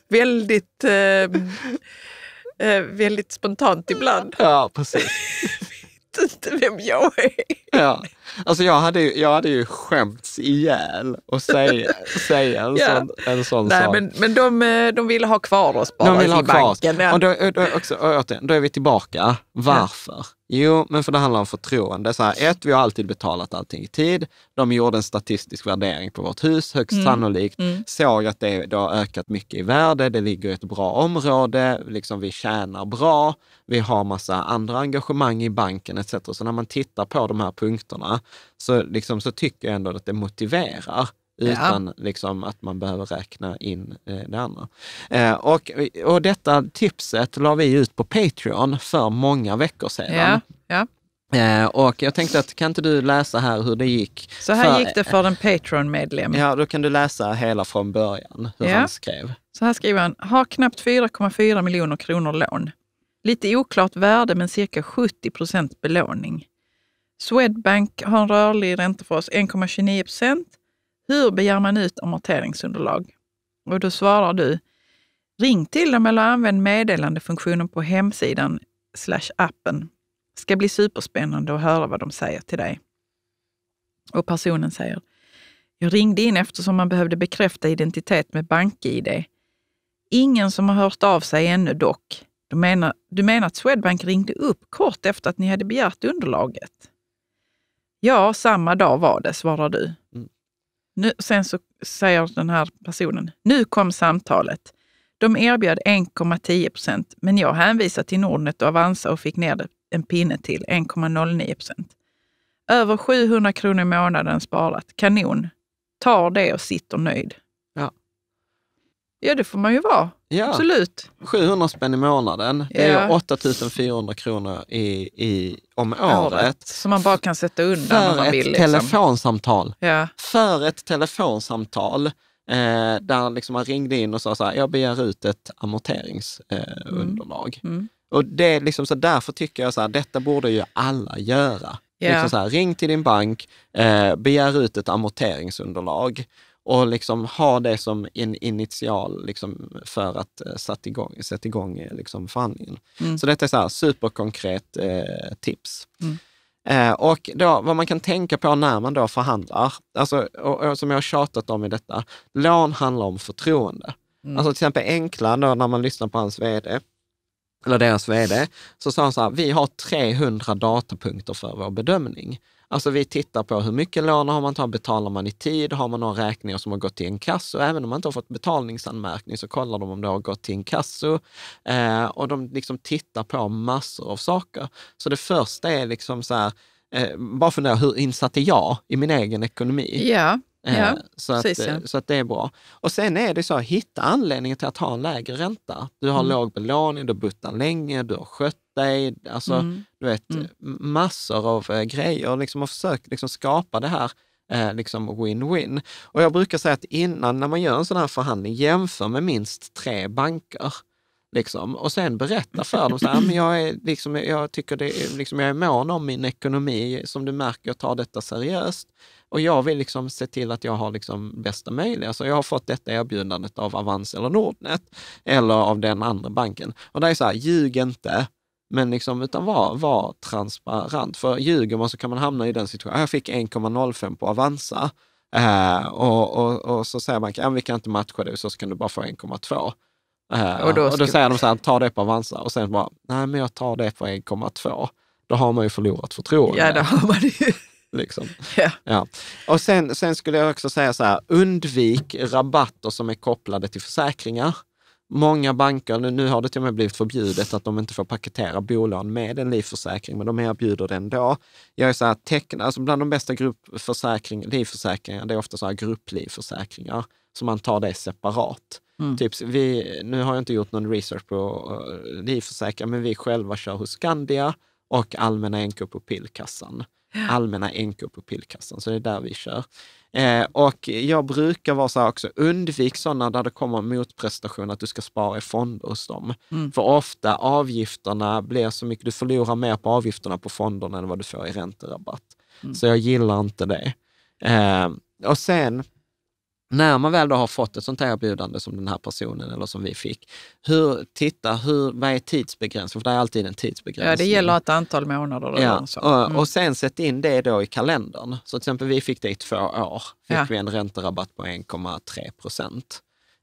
väldigt, ehm, eh, väldigt spontant ibland. Ja, precis. vet inte vem jag är. Ja, alltså jag hade, jag hade ju skämts ihjäl och säga, säga en, ja. sån, en sån Nej, sak. Men, men de, eh, de ville ha kvar oss bara de vill i ha banken. Oss. Och då, då, också, då är vi tillbaka. Varför? Ja. Jo, men för det handlar om förtroende. Så här, ett, vi har alltid betalat allting i tid. De gjorde en statistisk värdering på vårt hus, högst mm. sannolikt. Mm. Såg att det, det har ökat mycket i värde, det ligger i ett bra område, liksom vi tjänar bra, vi har massa andra engagemang i banken etc. Så när man tittar på de här punkterna, så, liksom, så tycker jag ändå att det motiverar utan ja. liksom att man behöver räkna in eh, det andra. Eh, och, och detta tipset la vi ut på Patreon för många veckor sedan. Ja. Ja. Eh, och jag tänkte att kan inte du läsa här hur det gick? Så här för, gick det för en Patreon-medlem. Ja, då kan du läsa hela från början hur han skrev. Så här skriver han, har knappt 4,4 miljoner kronor lån. Lite oklart värde men cirka 70 procent belåning. Swedbank har en rörlig ränta för oss 1,29 procent. Hur begär man ut amorteringsunderlag? Och då svarar du, ring till dem eller använd meddelandefunktionen på hemsidan slash appen. Ska bli superspännande att höra vad de säger till dig. Och personen säger, jag ringde in eftersom man behövde bekräfta identitet med bank-id. Ingen som har hört av sig ännu dock. Du menar, du menar att Swedbank ringde upp kort efter att ni hade begärt underlaget? Ja, samma dag var det, svarar du. Mm. Nu, sen så säger den här personen, nu kom samtalet. De erbjöd 1,10 procent, men jag hänvisade till Nordnet och Avanza och fick ner en pinne till 1,09 procent. Över 700 kronor i månaden sparat. Kanon. Tar det och sitter nöjd. Ja, ja det får man ju vara. Ja. Absolut. 700 spänn i månaden, det är ja. 8400 kronor i, i, om året. Som man bara kan sätta undan om man vill. För Ett liksom. telefonsamtal. Ja. För ett telefonsamtal eh, där liksom man ringde in och sa så här, jag begär ut ett amorteringsunderlag. Eh, mm. mm. Och det är liksom så därför tycker jag så här, detta borde ju alla göra. Yeah. Liksom så här, ring till din bank, eh, begär ut ett amorteringsunderlag och liksom ha det som en initial liksom för att eh, sätta igång, sätta eh, igång liksom förhandlingen. Mm. Så detta är så här, superkonkret uh, tips. Mm. Uh, och då, vad man kan tänka på när man då förhandlar, alltså, och, och som jag har tjatat om i detta, lån handlar om förtroende. Mm. Alltså till exempel Enkla, då, när man lyssnar på hans vd, eller deras vd, så sa han så här, vi har 300 datapunkter för vår bedömning. Alltså vi tittar på hur mycket lån har man tagit, betalar man i tid, har man några räkningar som har gått till inkasso? Även om man inte har fått betalningsanmärkning så kollar de om det har gått till inkasso. Eh, och de liksom tittar på massor av saker. Så det första är liksom så här, eh, bara fundera, hur insatt är jag i min egen ekonomi? Yeah. Ja, eh, så, att, precis, ja. så att det är bra. Och sen är det så, hitta anledningen till att ha en lägre ränta. Du har mm. låg belåning, du har buttat länge, du har skött Spade, alltså mm. du vet, mm. massor av eh, grejer liksom, och försöka liksom, skapa det här eh, liksom win-win. Och jag brukar säga att innan, när man gör en sån här förhandling, jämför med minst tre banker. Liksom, och sen berätta för dem, så här, men jag, är, liksom, jag, tycker det, liksom, jag är mån om min ekonomi, som du märker, jag tar detta seriöst. Och jag vill liksom se till att jag har liksom bästa möjliga. Så jag har fått detta erbjudandet av Avanza eller Nordnet eller av den andra banken. Och det är så här, ljug inte. Men liksom, utan var, var transparent. För ljuger man så kan man hamna i den situationen. Ah, jag fick 1,05 på Avanza eh, och, och, och, så säger man, vi kan inte matcha det, så kan du bara få 1,2. Eh, och, då och då säger de så här, ta det på Avanza och sen bara, nej men jag tar det på 1,2. Då har man ju förlorat förtroendet. Ja, det har man ju. Liksom. Yeah. Ja. Och sen, sen skulle jag också säga så här, undvik rabatter som är kopplade till försäkringar. Många banker, nu har det till och med blivit förbjudet att de inte får paketera bolån med en livförsäkring, men de erbjuder det ändå. Jag är så här, teckna, alltså bland de bästa gruppförsäkring, livförsäkringar, det är ofta så här grupplivförsäkringar, så man tar det separat. Mm. Typ, vi, nu har jag inte gjort någon research på uh, livförsäkringar, men vi själva kör hos Skandia och Allmänna NK på pillkassan. Allmänna NK på pillkassan, så det är där vi kör. Eh, och jag brukar vara så här också, undvik sådana där det kommer motprestation att du ska spara i fonder hos dem. Mm. För ofta avgifterna blir så mycket, du förlorar mer på avgifterna på fonderna än vad du får i ränterabatt. Mm. Så jag gillar inte det. Eh, och sen när man väl då har fått ett sånt här erbjudande som den här personen eller som vi fick, hur, titta, hur, vad är tidsbegränsningen? För det är alltid en tidsbegränsning. Ja, det gäller ett antal månader. Ja. Mm. Och, sen sätt in det då i kalendern. Så till exempel vi fick det i två år, fick ja. vi en ränterabatt på 1,3 procent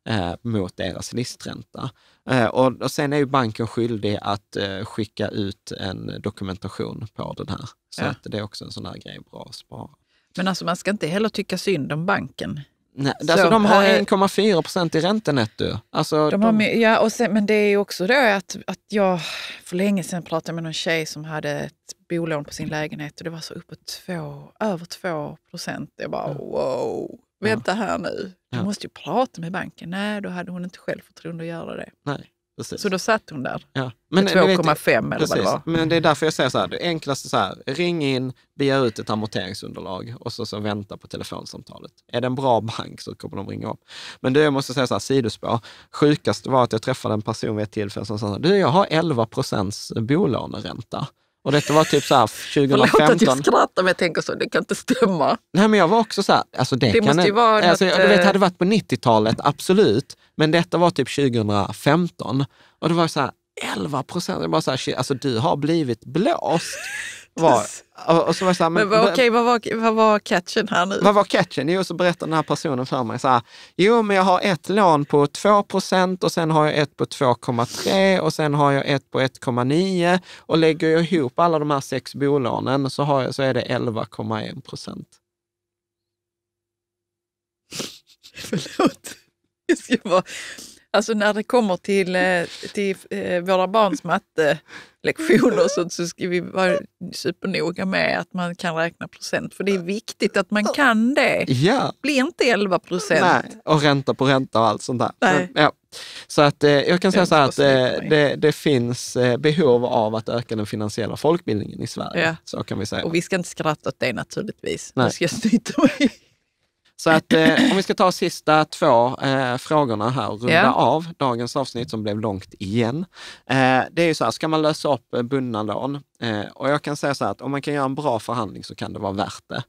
eh, mot deras listränta. Eh, och, och, sen är ju banken skyldig att eh, skicka ut en dokumentation på den här. Så ja. att det är också en sån här grej bra att spara. Men alltså man ska inte heller tycka synd om banken. Nej, alltså, så, alltså de har 1,4 eh, procent i räntenetto. Alltså de har, de... ja, och sen, men det är ju också då att, att jag för länge sedan pratade med någon tjej som hade ett bolån på sin lägenhet och det var så uppåt två, över 2 procent. Jag bara mm. wow, vänta ja. här nu. Du ja. måste ju prata med banken. Nej, då hade hon inte självförtroende att göra det. Nej. Precis. Så då satt hon där ja. Men, 2,5 eh, eller vad det var. Men det är därför jag säger så här, det enklaste så här, ring in, begär ut ett amorteringsunderlag och så, så vänta på telefonsamtalet. Är det en bra bank så kommer de ringa upp. Men du, jag måste säga så här, sidospår. Sjukast var att jag träffade en person vid ett tillfälle som sa, du jag har 11 procents bolåneränta. Och detta var typ så här 2015. Förlåt att jag skrattar men jag tänker så, det kan inte stämma. Nej men jag var också så här, alltså det, det kan måste ju vara alltså, något, jag, vet, hade det eh, varit på 90-talet, absolut. Men detta var typ 2015. Och det var så här, 11 procent. Jag bara så här, alltså du har blivit blåst var. Och, så var jag så här, men, men okej, vad, var, vad var catchen här nu? Vad var catchen? Jo, så berättade den här personen för mig så här, jo men jag har ett lån på 2 procent och sen har jag ett på 2,3 och sen har jag ett på 1,9 och lägger jag ihop alla de här sex bolånen så, har jag, så är det 11,1 procent. Förlåt. Jag ska bara... Alltså när det kommer till, eh, till eh, våra barns mattelektioner så, så ska vi vara supernoga med att man kan räkna procent. För det är viktigt att man kan det. Ja. Blir inte 11 procent. Nej, och ränta på ränta och allt sånt där. Men, ja. Så att eh, jag kan säga så här att det, det, finns behov av att öka den finansiella folkbildningen i Sverige. Ja. Så kan vi säga. Och vi ska inte skratta åt det naturligtvis. Nej. Jag ska snyta mig. Så att eh, om vi ska ta sista två eh, frågorna här och runda yeah. av dagens avsnitt som blev långt igen. Eh, det är ju så här, ska man lösa upp bundna lån? Eh, och jag kan säga så här att om man kan göra en bra förhandling så kan det vara värt det.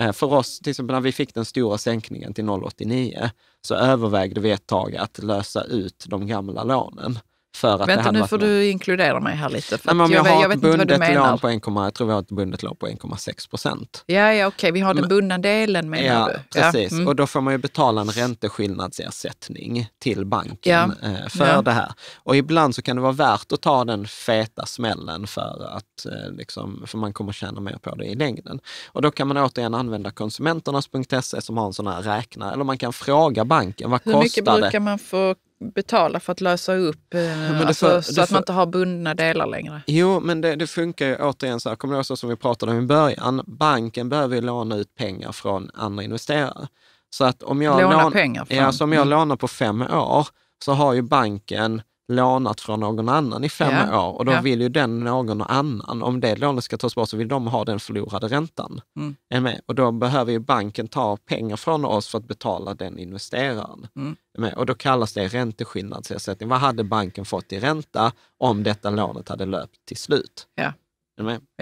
Eh, för oss, till exempel när vi fick den stora sänkningen till 0,89, så övervägde vi ett tag att lösa ut de gamla lånen. För att Vänta, nu får du inkludera mig här lite. För Nej, jag, jag, har jag vet inte vad du menar. På 1, jag tror vi har ett bundet lån på 1,6 procent. Ja, ja okej, okay. vi har den bundna delen menar ja, du? Precis, ja. mm. och då får man ju betala en ränteskillnadsersättning till banken ja. Eh, för ja. det här. Och ibland så kan det vara värt att ta den feta smällen för att eh, liksom, för man kommer tjäna mer på det i längden. Och då kan man återigen använda konsumenternas.se som har en sån här räknare, eller man kan fråga banken, vad Hur kostar det? Hur mycket brukar man få betala för att lösa upp eh, ja, alltså, för, så att man inte har bundna delar längre. Jo, men det, det funkar ju återigen så här, kommer du ihåg som vi pratade om i början? Banken behöver ju låna ut pengar från andra investerare. Så att om jag, låna lån... pengar från... ja, så om jag mm. lånar på fem år så har ju banken lånat från någon annan i fem ja. år och då ja. vill ju den någon annan, om det lånet ska tas bort, så vill de ha den förlorade räntan. Mm. Och då behöver ju banken ta pengar från oss för att betala den investeraren. Mm. Och då kallas det ränteskillnadsersättning. Vad hade banken fått i ränta om detta lånet hade löpt till slut? Ja.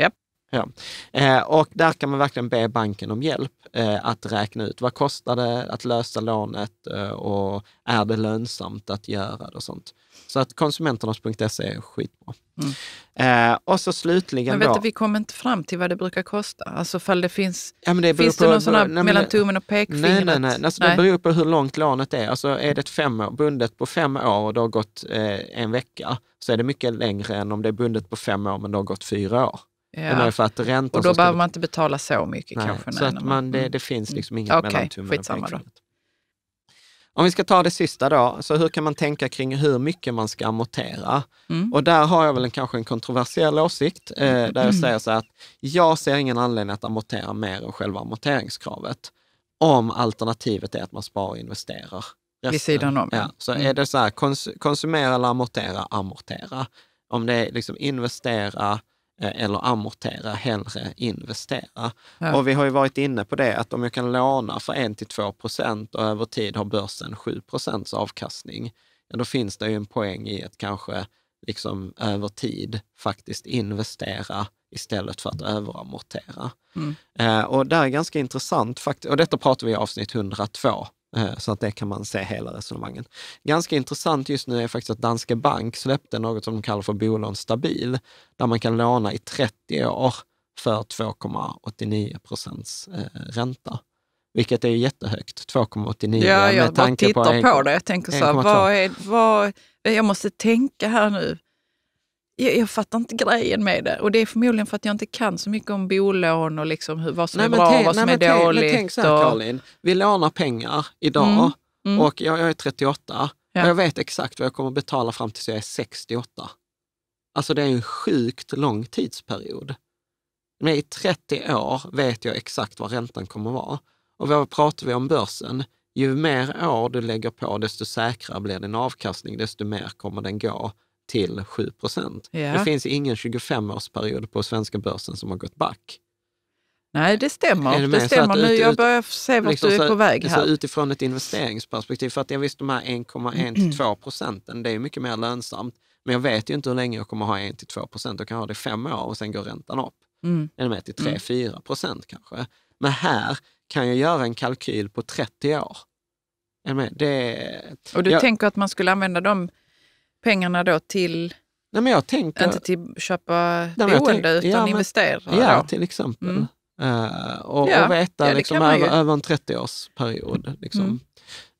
Är Ja. Eh, och där kan man verkligen be banken om hjälp eh, att räkna ut vad kostar det att lösa lånet eh, och är det lönsamt att göra det och sånt. Så att konsumenternas.se är skitbra. Mm. och så slutligen men vet då, du, Vi kommer inte fram till vad det brukar kosta. Alltså fall det finns, ja, det finns på, det någon sån här nej, mellan tummen och pekfingret? Nej, nej, nej. Alltså, nej. Det beror på hur långt lånet är. Alltså är det ett fem år, bundet på fem år och det har gått en vecka, så är det mycket längre än om det är bundet på fem år men det har gått fyra år. Ja. För att och då behöver man inte betala så mycket nej, kanske? Så nej, att man, det, mm. det finns liksom inget okay, mellan tummen då. Om vi ska ta det sista då, så hur kan man tänka kring hur mycket man ska amortera? Mm. Och där har jag väl en, kanske en kontroversiell åsikt, eh, mm. där jag mm. säger så här att jag ser ingen anledning att amortera mer än själva amorteringskravet, om alternativet är att man sparar och investerar. Resten, Vid sidan om? Ja, så mm. är det så här, kons konsumera eller amortera, amortera. Om det är liksom investera, Eh, eller amortera, hellre investera. Ja. Och vi har ju varit inne på det att om jag kan låna för 1 till 2 procent och över tid har börsen 7 procents avkastning, ja, då finns det ju en poäng i att kanske liksom över tid faktiskt investera istället för att överamortera. Mm. Eh, och det är ganska intressant, och detta pratar vi i avsnitt 102 Eh, så att det kan man se hela resonemangen. Ganska intressant just nu är faktiskt att Danske Bank släppte något som de kallar för bolån stabil, där man kan låna i 30 år för 2,89 procents eh, ränta. Vilket är jättehögt, 2,89 ja, med tanke jag bara tittar på, på det. Jag tänker så här, vad är, vad, jag måste tänka här nu jag, jag, fattar inte grejen med det. Och det är förmodligen för att jag inte kan så mycket om bolån och liksom hur, vad som nej, är bra och vad som nej, är men dåligt. Men tänk så här, och... Karin, vi lånar pengar idag mm, mm. och jag, jag, är 38 ja. och jag vet exakt vad jag kommer betala fram tills jag är 68. Alltså det är en sjukt lång tidsperiod. Men i 30 år vet jag exakt vad räntan kommer vara. Och vad pratar vi om börsen? Ju mer år du lägger på, desto säkrare blir din avkastning, desto mer kommer den gå till 7 procent. Yeah. Det finns ingen 25-årsperiod på svenska börsen som har gått back. Nej, det stämmer. Det, det stämmer nu. Ut, jag börjar se vart liksom du är på väg här. Så utifrån ett investeringsperspektiv, för att jag visst de här 1,1 2 procenten, det är mycket mer lönsamt. Men jag vet ju inte hur länge jag kommer ha 1 2 procent. Jag kan ha det i fem år och sen går räntan upp. Mm. Är med till 3-4 mm. procent kanske. Men här kan jag göra en kalkyl på 30 år. Är med? Det, och du jag, tänker att man skulle använda de pengarna då till Nej, men jag tänker, inte till att köpa nej, boende tänk, utan ja, investera? Ja, då. till exempel. Mm. Uh, och, ja, och veta ja, liksom, över, över, en 30-årsperiod. Liksom. Mm.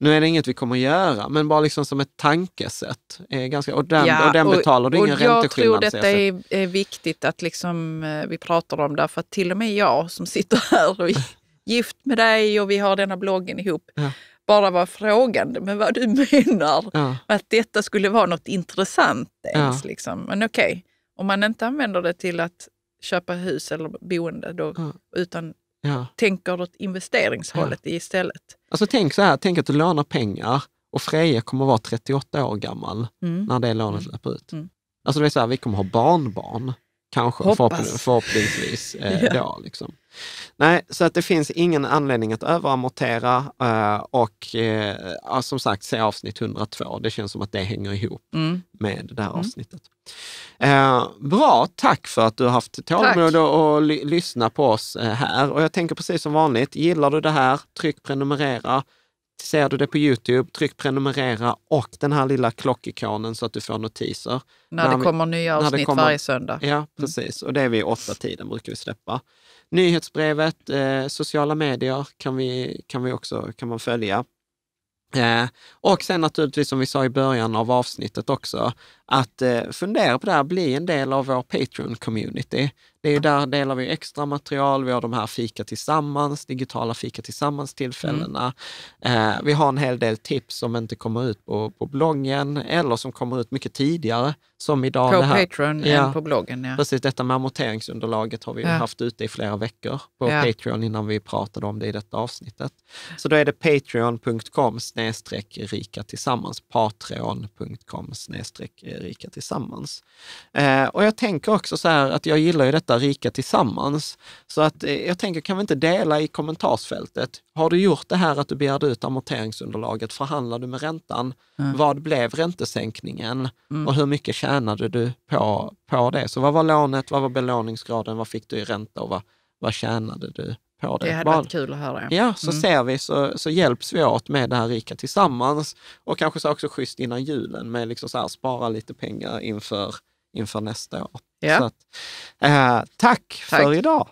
Nu är det inget vi kommer att göra, men bara liksom som ett tankesätt. Är ganska, och, den, ja, och den betalar du ingen ränteskillnad. Jag tror detta är, är, viktigt att liksom, eh, vi pratar om det, för att till och med jag som sitter här och är gift med dig och vi har denna bloggen ihop, ja bara vara frågande med vad du menar. Ja. Att detta skulle vara något intressant ens. Ja. Liksom. Men okej, okay. om man inte använder det till att köpa hus eller boende då, ja. utan ja. tänker åt investeringshållet ja. istället. Alltså tänk så här, tänk att du lånar pengar och Freja kommer vara 38 år gammal mm. när det lånet mm. löper ut. Mm. Alltså det är så här, vi kommer ha barnbarn Kanske, Hoppas. förhoppningsvis. Eh, ja. då, liksom. Nej, så att det finns ingen anledning att överamortera eh, och eh, som sagt, se avsnitt 102. Det känns som att det hänger ihop mm. med det här mm. avsnittet. Eh, bra, tack för att du har haft tålamod och lyssna på oss eh, här. Och jag tänker precis som vanligt, gillar du det här, tryck prenumerera. Ser du det på Youtube, tryck prenumerera och den här lilla klockikonen så att du får notiser. När, det kommer nya avsnitt kommer, varje söndag. Ja, mm. precis. Och det är vid åtta tiden brukar vi släppa. Nyhetsbrevet, eh, sociala medier kan, vi, kan, vi också, kan man följa. Eh, och sen naturligtvis, som vi sa i början av avsnittet också, att eh, fundera på det här, bli en del av vår Patreon-community. Det är där delar vi extra material, vi har de här fika tillsammans, digitala fika tillsammans-tillfällena. Mm. Eh, vi har en hel del tips som inte kommer ut på, på bloggen eller som kommer ut mycket tidigare. Som idag på Patreon ja, än på bloggen. Ja. Precis, detta med amorteringsunderlaget har vi ja. haft ute i flera veckor på ja. Patreon innan vi pratade om det i detta avsnittet. Så då är det patreon.com snedstreck rika tillsammans. Patreon.com snedstreck rika tillsammans. Eh, och jag tänker också så här att jag gillar ju detta Costa Rica tillsammans. Så att eh, jag tänker, kan vi inte dela i kommentarsfältet? Har du gjort det här att du begärde ut amorteringsunderlaget? Förhandlade du med räntan? Mm. Vad blev räntesänkningen? Mm. Och hur mycket tjänade du på, på det? Så vad var lånet? Vad var belåningsgraden? Vad fick du i ränta och vad, vad tjänade du på det. det hade varit kul att höra. Ja, så mm. ser vi, så, så hjälps vi åt med det här rika tillsammans och kanske så också schysst innan julen med liksom så spara lite pengar inför inför nästa år. Ja. Att, eh, tack, tack, för idag!